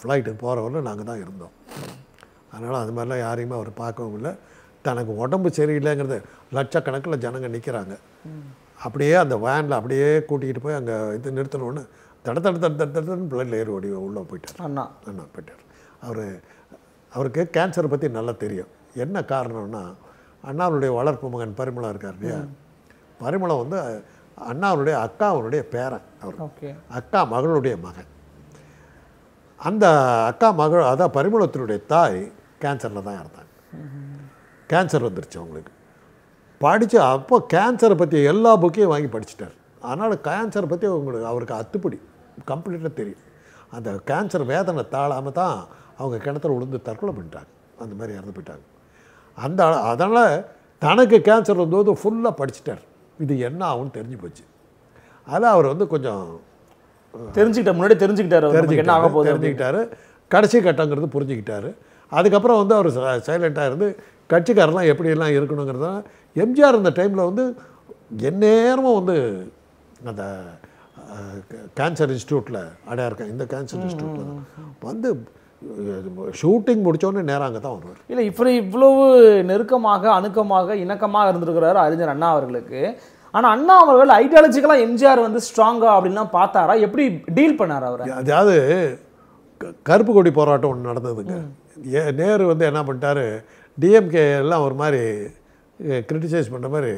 ஃப்ளைட்டு போகிறவரை நாங்கள் தான் இருந்தோம் அதனால் அது மாதிரிலாம் யாரையுமே அவர் பார்க்கவும் இல்லை தனக்கு உடம்பு சரியில்லைங்கிறது லட்சக்கணக்கில் ஜனங்க நிற்கிறாங்க அப்படியே அந்த வேனில் அப்படியே கூட்டிகிட்டு போய் அங்கே இது நிறுத்தணுன்னு தட தட தட தட தடன்னு ஏறு ஓடி உள்ளே போயிட்டார் அண்ணா அண்ணா போயிட்டார் அவர் அவருக்கு கேன்சரை பற்றி நல்லா தெரியும் என்ன காரணம்னா அண்ணாவுடைய வளர்ப்பு மகன் பரிமளம் இருக்கார் இல்லையா பரிமளம் வந்து அண்ணாவுடைய அக்கா அவருடைய பேரன் அவர் அக்கா மகளுடைய மகன் அந்த அக்கா மகள் அதான் பரிமளத்தினுடைய தாய் கேன்சரில் தான் இருந்தாங்க கேன்சர் வந்துருச்சு அவங்களுக்கு படித்து அப்போ கேன்சரை பற்றி எல்லா புக்கையும் வாங்கி படிச்சிட்டார் அதனால் கேன்சரை பற்றி அவங்களுக்கு அவருக்கு அத்துப்படி கம்ப்ளீட்டாக தெரியும் அந்த கேன்சர் வேதனை தாழாமல் தான் அவங்க கிணத்துல விழுந்து தற்கொலை பண்ணிட்டாங்க அந்த மாதிரி இறந்து போயிட்டாங்க அந்த அதனால் தனக்கு கேன்சர் வந்தபோது ஃபுல்லாக படிச்சிட்டார் இது என்ன ஆகும்னு தெரிஞ்சு போச்சு அதில் அவர் வந்து கொஞ்சம் தெரிஞ்சுக்கிட்டார் முன்னாடி தெரிஞ்சுக்கிட்டார் தெரிஞ்சுக்கிட்டா தெரிஞ்சுக்கிட்டார் கடைசி கட்டங்கிறது புரிஞ்சுக்கிட்டார் அதுக்கப்புறம் வந்து அவர் சைலண்ட்டாக இருந்து கட்சிக்காரெல்லாம் எப்படியெல்லாம் இருக்கணுங்கிறது எம்ஜிஆர் இந்த டைமில் வந்து எந்நேரமும் வந்து அந்த கேன்சர் இன்ஸ்டியூட்டில் அடையாருக்கேன் இந்த கேன்சர் இன்ஸ்டியூட்டில் வந்து ஷூட்டிங் முடித்தோடனே நேரம் அங்கே தான் வருவார் இல்லை இப்படி இவ்வளவு நெருக்கமாக அணுக்கமாக இணக்கமாக இருந்திருக்கிறார் அறிஞர் அண்ணா அவர்களுக்கு ஆனால் அண்ணா அவர்கள் ஐடியாலஜிக்கெல்லாம் எம்ஜிஆர் வந்து ஸ்ட்ராங்காக அப்படின்லாம் பார்த்தாரா எப்படி டீல் பண்ணார் அவர் அதாவது கருப்பு கொடி போராட்டம் ஒன்று நடந்ததுங்க நேரு வந்து என்ன பண்ணிட்டாரு டிஎம்கே எல்லாம் ஒரு மாதிரி கிரிட்டிசைஸ் பண்ணுற மாதிரி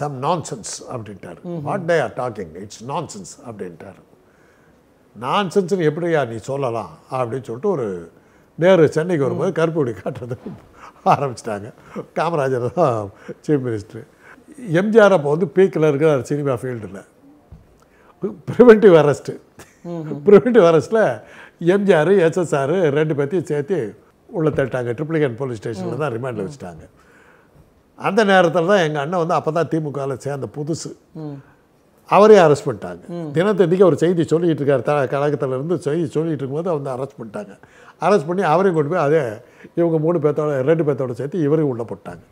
சம் நான்சென்ஸ் அப்படின்ட்டார் what they are talking it's nonsense அப்படின்ட்டார் நான்சென்ஸ்னு எப்படியா நீ சொல்லலாம் அப்படின்னு சொல்லிட்டு ஒரு நேரு சென்னைக்கு வரும்போது கருப்புடி காட்டுறது ஆரம்பிச்சிட்டாங்க காமராஜர் தான் சீஃப் மினிஸ்டர் எம்ஜிஆர் அப்போ வந்து பீக்கில் இருக்கிற சினிமா ஃபீல்டில் ப்ரிவென்டிவ் அரெஸ்ட்டு ப்ரிவென்டிவ் அரெஸ்ட்டில் எம்ஜிஆர் எஸ்எஸ்ஆர் ரெண்டு பேர்த்தையும் சேர்த்து உள்ளே தேட்டாங்க ட்ரிப்ளிகேட் போலீஸ் ஸ்டேஷனில் தான் ரிமாண்டில் வச்சுட்டாங்க அந்த நேரத்தில் தான் எங்கள் அண்ணன் வந்து அப்போ தான் திமுகவில் சேர்ந்த புதுசு அவரே அரெஸ்ட் பண்ணிட்டாங்க தினத்தந்திக்கு அவர் செய்தி சொல்லிகிட்டு இருக்கார் த கழகத்திலேருந்து செய்தி சொல்லிகிட்டு இருக்கும்போது அவங்க அரெஸ்ட் பண்ணிட்டாங்க அரெஸ்ட் பண்ணி அவரையும் கொண்டு போய் அதே இவங்க மூணு பேர்த்தோட ரெண்டு பேர்த்தோட சேர்த்து இவரையும் உள்ளே போட்டாங்க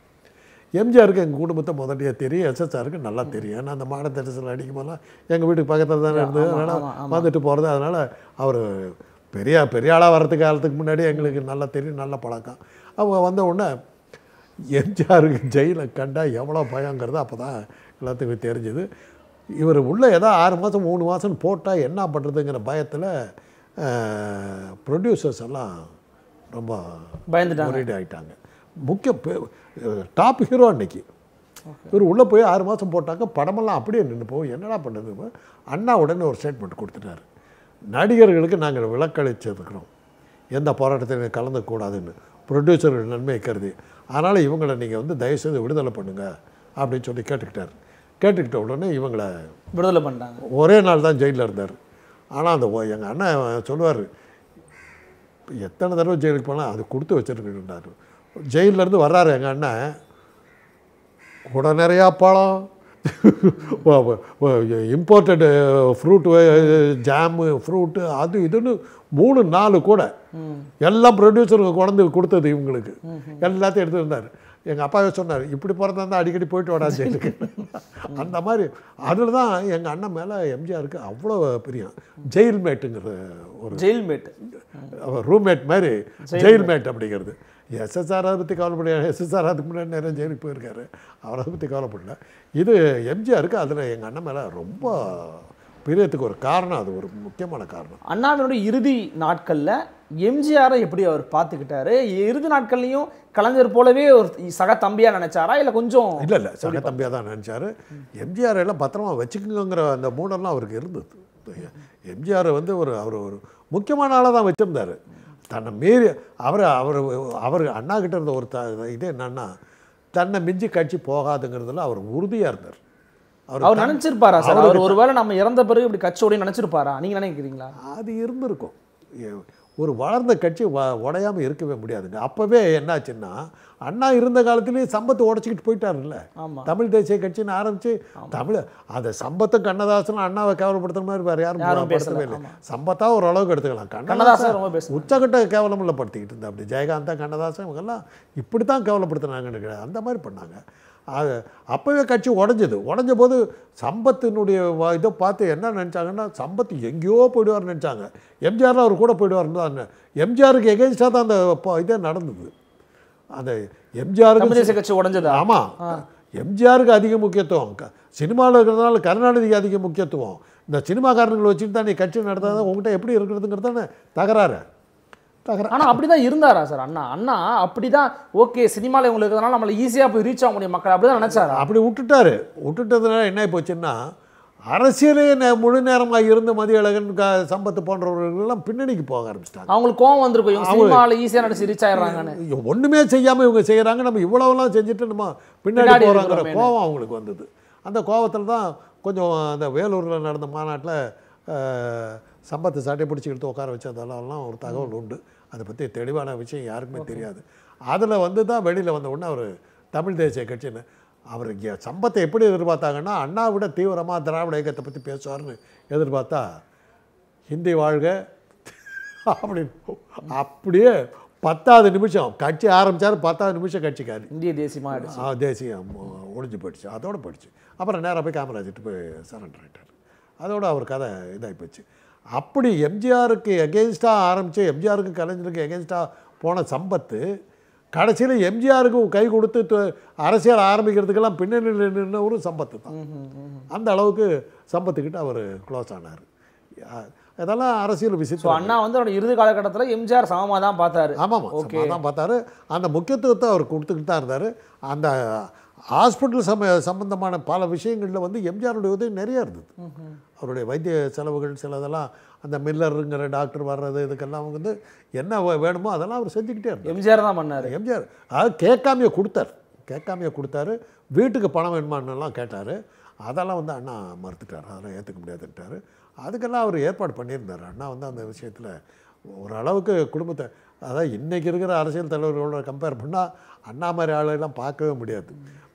எம்ஜிஆருக்கு எங்கள் குடும்பத்தை முதலியாக தெரியும் எஸ்எஸ்ஆருக்கு நல்லா தெரியும் ஏன்னா அந்த மாட தரிசனம் அடிக்கும்போதெல்லாம் எங்கள் வீட்டுக்கு பக்கத்தில் தானே இருந்தது அதனால் வந்துட்டு போகிறது அதனால் அவர் பெரிய பெரிய ஆளாக வர்றதுக்கு காலத்துக்கு முன்னாடி எங்களுக்கு நல்லா தெரியும் நல்ல பழக்கம் அவங்க வந்த உடனே எம்ஜிஆருக்கு ஜெயிலை கண்டால் எவ்வளோ பயங்கிறது அப்போ தான் எல்லாத்துக்கும் தெரிஞ்சுது இவர் உள்ளே ஏதோ ஆறு மாதம் மூணு மாதம் போட்டால் என்ன பண்ணுறதுங்கிற பயத்தில் ப்ரொடியூசர்ஸ் எல்லாம் ரொம்ப பயந்துட்டாங்க ஆகிட்டாங்க முக்கிய டாப் ஹீரோ அன்னைக்கு இவர் உள்ளே போய் ஆறு மாதம் போட்டாங்க படமெல்லாம் அப்படியே நின்று போகும் என்னடா பண்ணுறது அண்ணா உடனே ஒரு ஸ்டேட்மெண்ட் கொடுத்துட்டாரு நடிகர்களுக்கு நாங்கள் விளக்களிச்சிருக்கிறோம் எந்த போராட்டத்திலையும் கலந்துக்கூடாதுன்னு ப்ரொடியூசர்கள் நன்மை கருதி அதனால் இவங்களை நீங்கள் வந்து தயவுசெய்து விடுதலை பண்ணுங்கள் அப்படின்னு சொல்லி கேட்டுக்கிட்டார் கேட்டுக்கிட்ட உடனே இவங்களை விடுதலை பண்ணாங்க ஒரே நாள் தான் ஜெயிலில் இருந்தார் ஆனால் அந்த எங்கள் அண்ணன் சொல்லுவார் எத்தனை தடவை ஜெயிலுக்கு போனால் அது கொடுத்து வச்சுருக்கின்றார் ஜெயிலேருந்து வர்றாரு எங்கள் அண்ணன் கூட நிறையா பழம் இம்போர்ட்டடு ஃப்ரூட்டு ஜாமு ஃப்ரூட்டு அது இதுன்னு மூணு நாலு கூட எல்லாம் ப்ரொடியூசருங்க குழந்தை கொடுத்தது இவங்களுக்கு எல்லாத்தையும் எடுத்துருந்தார் எங்கள் அப்பாவே சொன்னார் இப்படி பிறந்தா அடிக்கடி போயிட்டு வராது ஜெயிலுக்கு அந்த மாதிரி அதில் தான் எங்கள் அண்ணன் மேலே எம்ஜிஆருக்கு அவ்வளோ பிரியம் ஜெயில்மேட்டுங்கிற ஒரு ஜெயில்மேட் ரூம்மேட் மாதிரி ஜெயில்மேட் அப்படிங்கிறது எஸ்எஸ்ஆர் அதை பற்றி கவலைப்படையா எஸ்எஸ்ஆர் அதுக்கு முன்னாடி நேரம் ஜெயிலுக்கு போயிருக்காரு அவரை பற்றி கவலைப்படல இது எம்ஜிஆருக்கு அதில் எங்கள் அண்ணன் மேலே ரொம்ப பிரியத்துக்கு ஒரு காரணம் அது ஒரு முக்கியமான காரணம் அண்ணாவினுடைய இறுதி நாட்களில் எம்ஜிஆரை எப்படி அவர் பார்த்துக்கிட்டாரு இறுதி நாட்கள்லையும் கலைஞர் போலவே ஒரு சக தம்பியாக நினச்சாரா இல்லை கொஞ்சம் இல்லை இல்லை சக தம்பியாக தான் நினச்சாரு எம்ஜிஆர் எல்லாம் பத்திரமா வச்சுக்கோங்கிற அந்த மூடெல்லாம் அவருக்கு இருந்தது எம்ஜிஆர் வந்து ஒரு அவர் ஒரு முக்கியமான ஆளாக தான் வச்சிருந்தாரு தன்னை மீறி அவர் அவர் அவர் அண்ணா கிட்ட இருந்த ஒரு த இது என்னன்னா தன்னை மிஞ்சி கட்சி போகாதுங்கிறதுல அவர் உறுதியாக இருந்தார் அவர் அவர் நினச்சிருப்பாரா சார் அவர் ஒருவேளை நம்ம இறந்த பிறகு இப்படி கட்சியோடய நினச்சிருப்பாரா நீங்கள் நினைக்கிறீங்களா அது இருந்திருக்கும் ஒரு வளர்ந்த கட்சி உடையாமல் இருக்கவே முடியாதுங்க அப்போவே என்னாச்சுன்னா அண்ணா இருந்த காலத்திலேயே சம்பத்தை உடச்சிக்கிட்டு போயிட்டாருல்ல தமிழ் தேசிய கட்சின்னு ஆரம்பித்து தமிழ் அந்த சம்பத்தை கண்ணதாசன் அண்ணாவை கேவலப்படுத்துற மாதிரி வேறு யாரும் பேசவே இல்லை சம்பத்தா ஓரளவுக்கு எடுத்துக்கலாம் கண்ணதாசன் ரொம்ப உச்சகட்ட கேவலம் இல்லை படுத்திக்கிட்டு இருந்தா அப்படி ஜெயகாந்தா கண்ணதாசன் இவங்கெல்லாம் இப்படி தான் கேவலப்படுத்துனாங்கன்னு கிடையாது அந்த மாதிரி பண்ணாங்க அது அப்போவே கட்சி உடஞ்சது உடஞ்ச போது சம்பத்தினுடைய இதை பார்த்து என்ன நினச்சாங்கன்னா சம்பத் எங்கேயோ போயிடுவார்னு நினச்சாங்க எம்ஜிஆர்லாம் அவர் கூட போயிடுவார்னு தான் எம்ஜிஆருக்கு எகென்ஸ்டாக தான் அந்த இதே நடந்தது அந்த எம்ஜிஆருக்கு கட்சி உடஞ்சது ஆமாம் எம்ஜிஆருக்கு அதிக முக்கியத்துவம் சினிமாவில் இருக்கிறதுனால கருணாநிதிக்கு அதிக முக்கியத்துவம் இந்த சினிமாக்காரர்கள் வச்சுட்டு தான் நீ கட்சி நடத்தாத உங்கள்கிட்ட எப்படி இருக்கிறதுங்கிறது தானே தகராறு தகரா ஆனால் அப்படி தான் இருந்தாரா சார் அண்ணா அண்ணா அப்படி தான் ஓகே சினிமாவில் உங்களுக்கு இருக்கிறதுனால நம்மளை ஈஸியாக போய் ரீச் ஆக முடியும் மக்கள் அப்படி தான் நினச்சாரா அப்படி விட்டுட்டாரு விட்டுட்டதுனால என்ன போச்சுன்னா அரசியலே முழு நேரமாக இருந்து மதியழகன் சம்பத்து போன்றவர்கள்லாம் பின்னணிக்கு போக ஆரம்பிச்சிட்டாங்க அவங்களுக்கு கோவம் வந்திருக்கும் இவங்க ஈஸியாக நடிச்சு ரீச் ஆயிடுறாங்கன்னு ஒன்றுமே செய்யாமல் இவங்க செய்கிறாங்க நம்ம இவ்வளோலாம் செஞ்சுட்டு நம்ம பின்னாடி போகிறாங்கிற கோவம் அவங்களுக்கு வந்தது அந்த கோவத்தில் தான் கொஞ்சம் அந்த வேலூரில் நடந்த மாநாட்டில் சம்பத்து சட்டை பிடிச்சிக்கிட்டு உட்கார வச்சதெல்லாம் ஒரு தகவல் உண்டு அதை பற்றி தெளிவான விஷயம் யாருக்குமே தெரியாது அதில் வந்து தான் வெளியில் வந்த உடனே அவர் தமிழ் தேசிய கட்சின்னு அவர் சம்பத்தை எப்படி எதிர்பார்த்தாங்கன்னா அண்ணா விட தீவிரமாக திராவிட இயக்கத்தை பற்றி பேசுவார்னு எதிர்பார்த்தா ஹிந்தி வாழ்க அப்படின்னு அப்படியே பத்தாவது நிமிஷம் கட்சி ஆரம்பித்தார் பத்தாவது நிமிஷம் கட்சிக்கார் இந்திய தேசியமாக தேசியம் ஒழிஞ்சு போயிடுச்சு அதோடு போயிடுச்சு அப்புறம் நேராக போய் காமராஜர்கிட்ட போய் சரண்டர் ஆகிட்டார் அதோடு அவர் கதை இதாகி போச்சு அப்படி எம்ஜிஆருக்கு எகெயின்ஸ்டாக ஆரம்பித்து எம்ஜிஆருக்கு கலைஞருக்கு எகெயின்ஸ்டாக போன சம்பத்து கடைசியில் எம்ஜிஆருக்கு கை கொடுத்து அரசியல் ஆரம்பிக்கிறதுக்கெல்லாம் பின்னணியில் நின்றவரும் சம்பத்து தான் அந்த அளவுக்கு சம்பத்துக்கிட்ட அவர் க்ளோஸ் ஆனார் அதெல்லாம் அரசியல் விசித்து அண்ணா வந்து அவருடைய இறுதி காலகட்டத்தில் எம்ஜிஆர் சமமாக தான் பார்த்தாரு ஆமாம் ஓகே தான் பார்த்தாரு அந்த முக்கியத்துவத்தை அவர் கொடுத்துக்கிட்டு தான் இருந்தார் அந்த ஹாஸ்பிட்டல் சம சம்பந்தமான பல விஷயங்களில் வந்து எம்ஜிஆருடைய உதவி நிறையா இருந்தது அவருடைய வைத்திய செலவுகள் சிலதெல்லாம் அந்த மில்லருங்கிற டாக்டர் வர்றது இதுக்கெல்லாம் அவங்க வந்து என்ன வேணுமோ அதெல்லாம் அவர் செஞ்சுக்கிட்டே இருந்தார் எம்ஜிஆர் தான் பண்ணார் எம்ஜிஆர் அது கேட்காமையை கொடுத்தார் கேட்காமையை கொடுத்தாரு வீட்டுக்கு பணம் வேணுமான்னுலாம் கேட்டார் அதெல்லாம் வந்து அண்ணா மறுத்துட்டார் அதெல்லாம் ஏற்றுக்க முடியாதுன்ட்டார் அதுக்கெல்லாம் அவர் ஏற்பாடு பண்ணியிருந்தார் அண்ணா வந்து அந்த விஷயத்தில் ஓரளவுக்கு குடும்பத்தை அதாவது இன்றைக்கி இருக்கிற அரசியல் தலைவர்களோட கம்பேர் பண்ணால் அண்ணா மாதிரி ஆளெல்லாம் பார்க்கவே முடியாது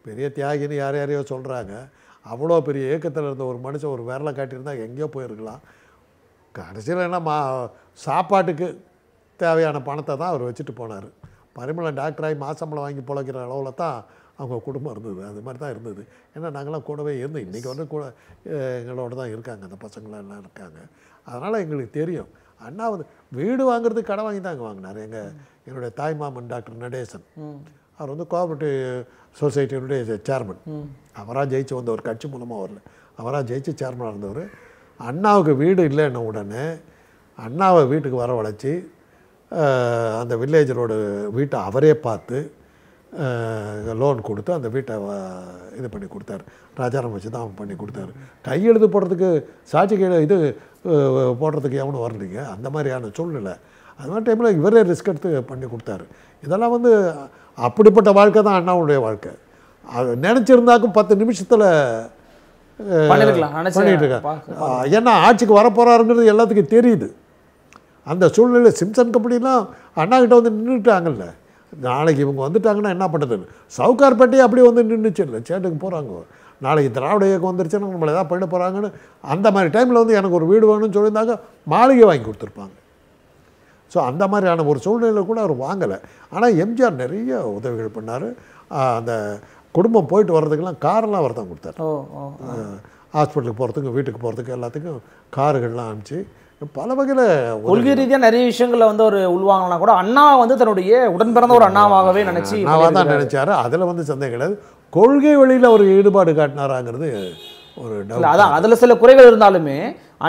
பெரிய தியாகின்னு யார் யாரையோ சொல்கிறாங்க அவ்வளோ பெரிய இயக்கத்தில் இருந்த ஒரு மனுஷன் ஒரு விரலை காட்டியிருந்தால் எங்கேயோ போயிருக்கலாம் கடைசியில் என்ன மா சாப்பாட்டுக்கு தேவையான பணத்தை தான் அவர் வச்சுட்டு போனார் பரிமளம் டாக்டராகி மாசம்பளம் வாங்கி பிழைக்கிற அளவில் தான் அவங்க குடும்பம் இருந்தது அது மாதிரி தான் இருந்தது ஏன்னா நாங்களாம் கூடவே இருந்து இன்றைக்கி வந்து கூட எங்களோட தான் இருக்காங்க அந்த பசங்களாம் எல்லாம் இருக்காங்க அதனால் எங்களுக்கு தெரியும் அண்ணா வந்து வீடு வாங்குறது கடை வாங்கி தாங்க வாங்கினார் எங்கள் என்னுடைய தாய்மாமன் டாக்டர் நடேசன் அவர் வந்து கோஆபரேட்டிவ் சொசைட்டியினுடைய சேர்மன் அவராக ஜெயிச்சு வந்தவர் கட்சி மூலமாக வரல அவராக ஜெயிச்சு சேர்மனாக இருந்தவர் அண்ணாவுக்கு வீடு இல்லைன்ன உடனே அண்ணாவை வீட்டுக்கு வரவழைச்சி அந்த வில்லேஜரோட வீட்டை அவரே பார்த்து லோன் கொடுத்து அந்த வீட்டை இது பண்ணி கொடுத்தாரு ராஜாராம் வச்சு தான் பண்ணி கொடுத்தாரு கையெழுத்து போடுறதுக்கு சாட்சி கையில் இது போடுறதுக்கு எவனும் வரலீங்க அந்த மாதிரியான சூழ்நிலை அது மாதிரி டைமில் இவரே ரிஸ்க் எடுத்து பண்ணி கொடுத்தாரு இதெல்லாம் வந்து அப்படிப்பட்ட வாழ்க்கை தான் அண்ணாவுடைய வாழ்க்கை அது நினச்சிருந்தாக்கும் பத்து நிமிஷத்தில் ஏன்னா ஆட்சிக்கு வரப்போகிறாருங்கிறது எல்லாத்துக்கும் தெரியுது அந்த சூழ்நிலை சிம்சன் கம்பெனிலாம் அண்ணாக்கிட்ட வந்து நின்றுட்டாங்கல்ல நாளைக்கு இவங்க வந்துட்டாங்கன்னா என்ன பண்ணுறது சவுக்கார்பேட்டையே அப்படியே வந்து நின்றுச்சு இல்லை சேட்டுக்கு போகிறாங்க நாளைக்கு திராவிட இயக்கம் வந்துருச்சுன்னா நம்மளை எதாவது பண்ண போகிறாங்கன்னு அந்த மாதிரி டைமில் வந்து எனக்கு ஒரு வீடு வேணும்னு சொல்லியிருந்தாங்க மாளிகை வாங்கி கொடுத்துருப்பாங்க ஸோ அந்த மாதிரியான ஒரு சூழ்நிலை கூட அவர் வாங்கலை ஆனால் எம்ஜிஆர் நிறைய உதவிகள் பண்ணார் அந்த குடும்பம் போயிட்டு வர்றதுக்கெல்லாம் கார்லாம் அவர் தான் கொடுத்தார் ஹாஸ்பிட்டலுக்கு போகிறதுக்கு வீட்டுக்கு போகிறதுக்கு எல்லாத்துக்கும் கார்கள்லாம் அனுப்பிச்சு பல வகையில் கொள்கை ரீதியாக நிறைய விஷயங்களில் வந்து ஒரு உள்வாங்கலாம் கூட அண்ணா வந்து தன்னுடைய உடன் பிறந்த ஒரு அண்ணாவாகவே நினச்சி அண்ணாவாக தான் நினச்சாரு அதில் வந்து சந்தேகம் கிடையாது கொள்கை வழியில் ஒரு ஈடுபாடு காட்டினாராங்கிறது ஒரு அதான் அதில் சில குறைகள் இருந்தாலுமே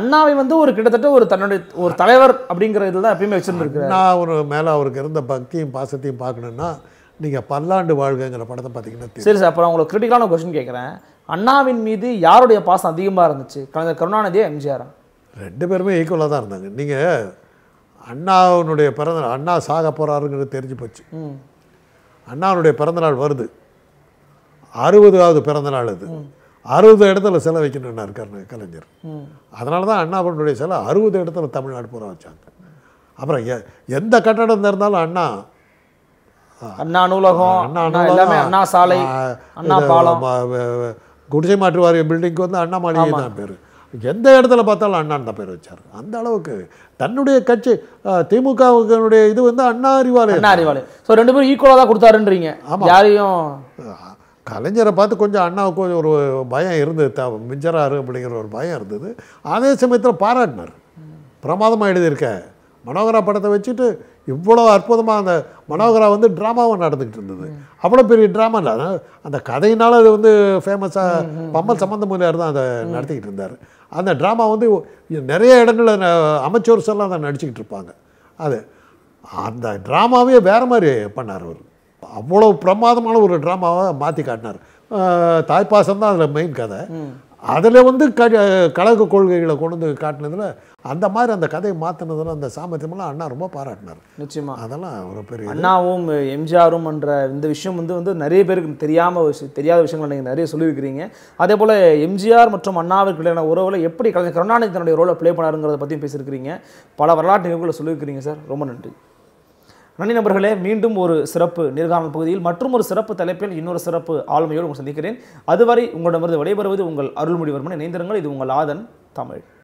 அண்ணாவை வந்து ஒரு கிட்டத்தட்ட ஒரு தன்னுடைய ஒரு தலைவர் அப்படிங்கிற இதில் தான் எப்பயுமே வச்சுருந்துருக்கு நான் ஒரு மேலே அவருக்கு இருந்த பக்தியும் பாசத்தையும் பார்க்கணுன்னா நீங்கள் பல்லாண்டு வாழ்கிற படத்தை பார்த்தீங்கன்னா சரி சார் அப்புறம் உங்களுக்கு கிரிட்டிக்கலான கொஸ்டின் கேட்குறேன் அண்ணாவின் மீது யாருடைய பாசம் அதிகமாக இருந்துச்சு கலைஞர் கருணாநிதியா எம்ஜிஆரா ரெண்டு பேருமே ஈக்குவலாக தான் இருந்தாங்க நீங்கள் அண்ணாவினுடைய பிறந்த அண்ணா சாக போகிறாருங்கிறது தெரிஞ்சு போச்சு அண்ணாவினுடைய பிறந்தநாள் வருது அறுபதாவது பிறந்தநாள் அது அறுபது இடத்துல சிலை வைக்கணும்னா இருக்கார் கலைஞர் அதனால தான் அண்ணாவுடைய செலை அறுபது இடத்துல தமிழ்நாடு போகிற வச்சாங்க அப்புறம் எந்த கட்டடம் இருந்தாலும் அண்ணா அண்ணா நூலகம் எல்லாமே அண்ணா சாலை அண்ணா பாலம் குடிசை மாற்று வாரிய பில்டிங்க்கு வந்து அண்ணா மாளிகை தான் பேர் எந்த இடத்துல பார்த்தாலும் அண்ணான் தான் பேர் வச்சார் அந்த அளவுக்கு தன்னுடைய கட்சி திமுகவுடைய இது வந்து அண்ணா அறிவாலயம் அண்ணா அறிவாலயம் ஸோ ரெண்டு பேரும் ஈக்குவலாக தான் கொடுத்தாருன்றீங்க யாரையும் கலைஞரை பார்த்து கொஞ்சம் அண்ணாவுக்கு கொஞ்சம் ஒரு பயம் இருந்தது த மிஞ்சராரு அப்படிங்கிற ஒரு பயம் இருந்தது அதே சமயத்தில் பாராட்டினார் பிரமாதமாக எழுதியிருக்க மனோகரா படத்தை வச்சுட்டு இவ்வளோ அற்புதமாக அந்த மனோகரா வந்து ட்ராமாவும் நடந்துக்கிட்டு இருந்தது அவ்வளோ பெரிய ட்ராமா இல்லை அந்த கதையினால் அது வந்து ஃபேமஸாக பம்மல் சம்பந்தமூலியார் தான் அதை நடத்திக்கிட்டு இருந்தார் அந்த ட்ராமா வந்து நிறைய இடங்களில் அமைச்சர்ஸ் எல்லாம் அதை நடிச்சுக்கிட்டு இருப்பாங்க அது அந்த ட்ராமாவே வேறு மாதிரி பண்ணார் அவர் அவ்வளோ பிரமாதமான ஒரு ட்ராமாவை மாற்றி காட்டினார் தாய்ப்பாசம் தான் அதில் மெயின் கதை அதில் வந்து க கழக கொள்கைகளை கொண்டு வந்து காட்டினதில் அந்த மாதிரி அந்த கதையை மாற்றினதில் அந்த சாமர்த்தியமெல்லாம் அண்ணா ரொம்ப பாராட்டினார் நிச்சயமாக அதெல்லாம் ஒரு பெரிய அண்ணாவும் எம்ஜிஆரும் என்ற இந்த விஷயம் வந்து வந்து நிறைய பேருக்கு தெரியாமல் விஷயம் தெரியாத விஷயங்களை நீங்கள் நிறைய சொல்லியிருக்கிறீங்க அதே போல் எம்ஜிஆர் மற்றும் அண்ணாவிற்கு உறவில் எப்படி கலைஞர் கருணாநிதி தன்னுடைய ரோலை ப்ளே பண்ணாருங்கிறத பற்றியும் பேசியிருக்கிறீங்க பல வரலாற்று நிகழ்வுகளை சொல்லியிருக்கிறீங்க சார் ரொம்ப நன்றி நன்றி நண்பர்களே மீண்டும் ஒரு சிறப்பு நேர்காணல் பகுதியில் மற்றும் ஒரு சிறப்பு தலைப்பில் இன்னொரு சிறப்பு ஆளுமையோடு உங்கள் சந்திக்கிறேன் அதுவரை உங்களிடமிருந்து விடைபெறுவது உங்கள் அருள்மொழிவர்மன் இணைந்திருங்கள் இது உங்கள் ஆதன் தமிழ்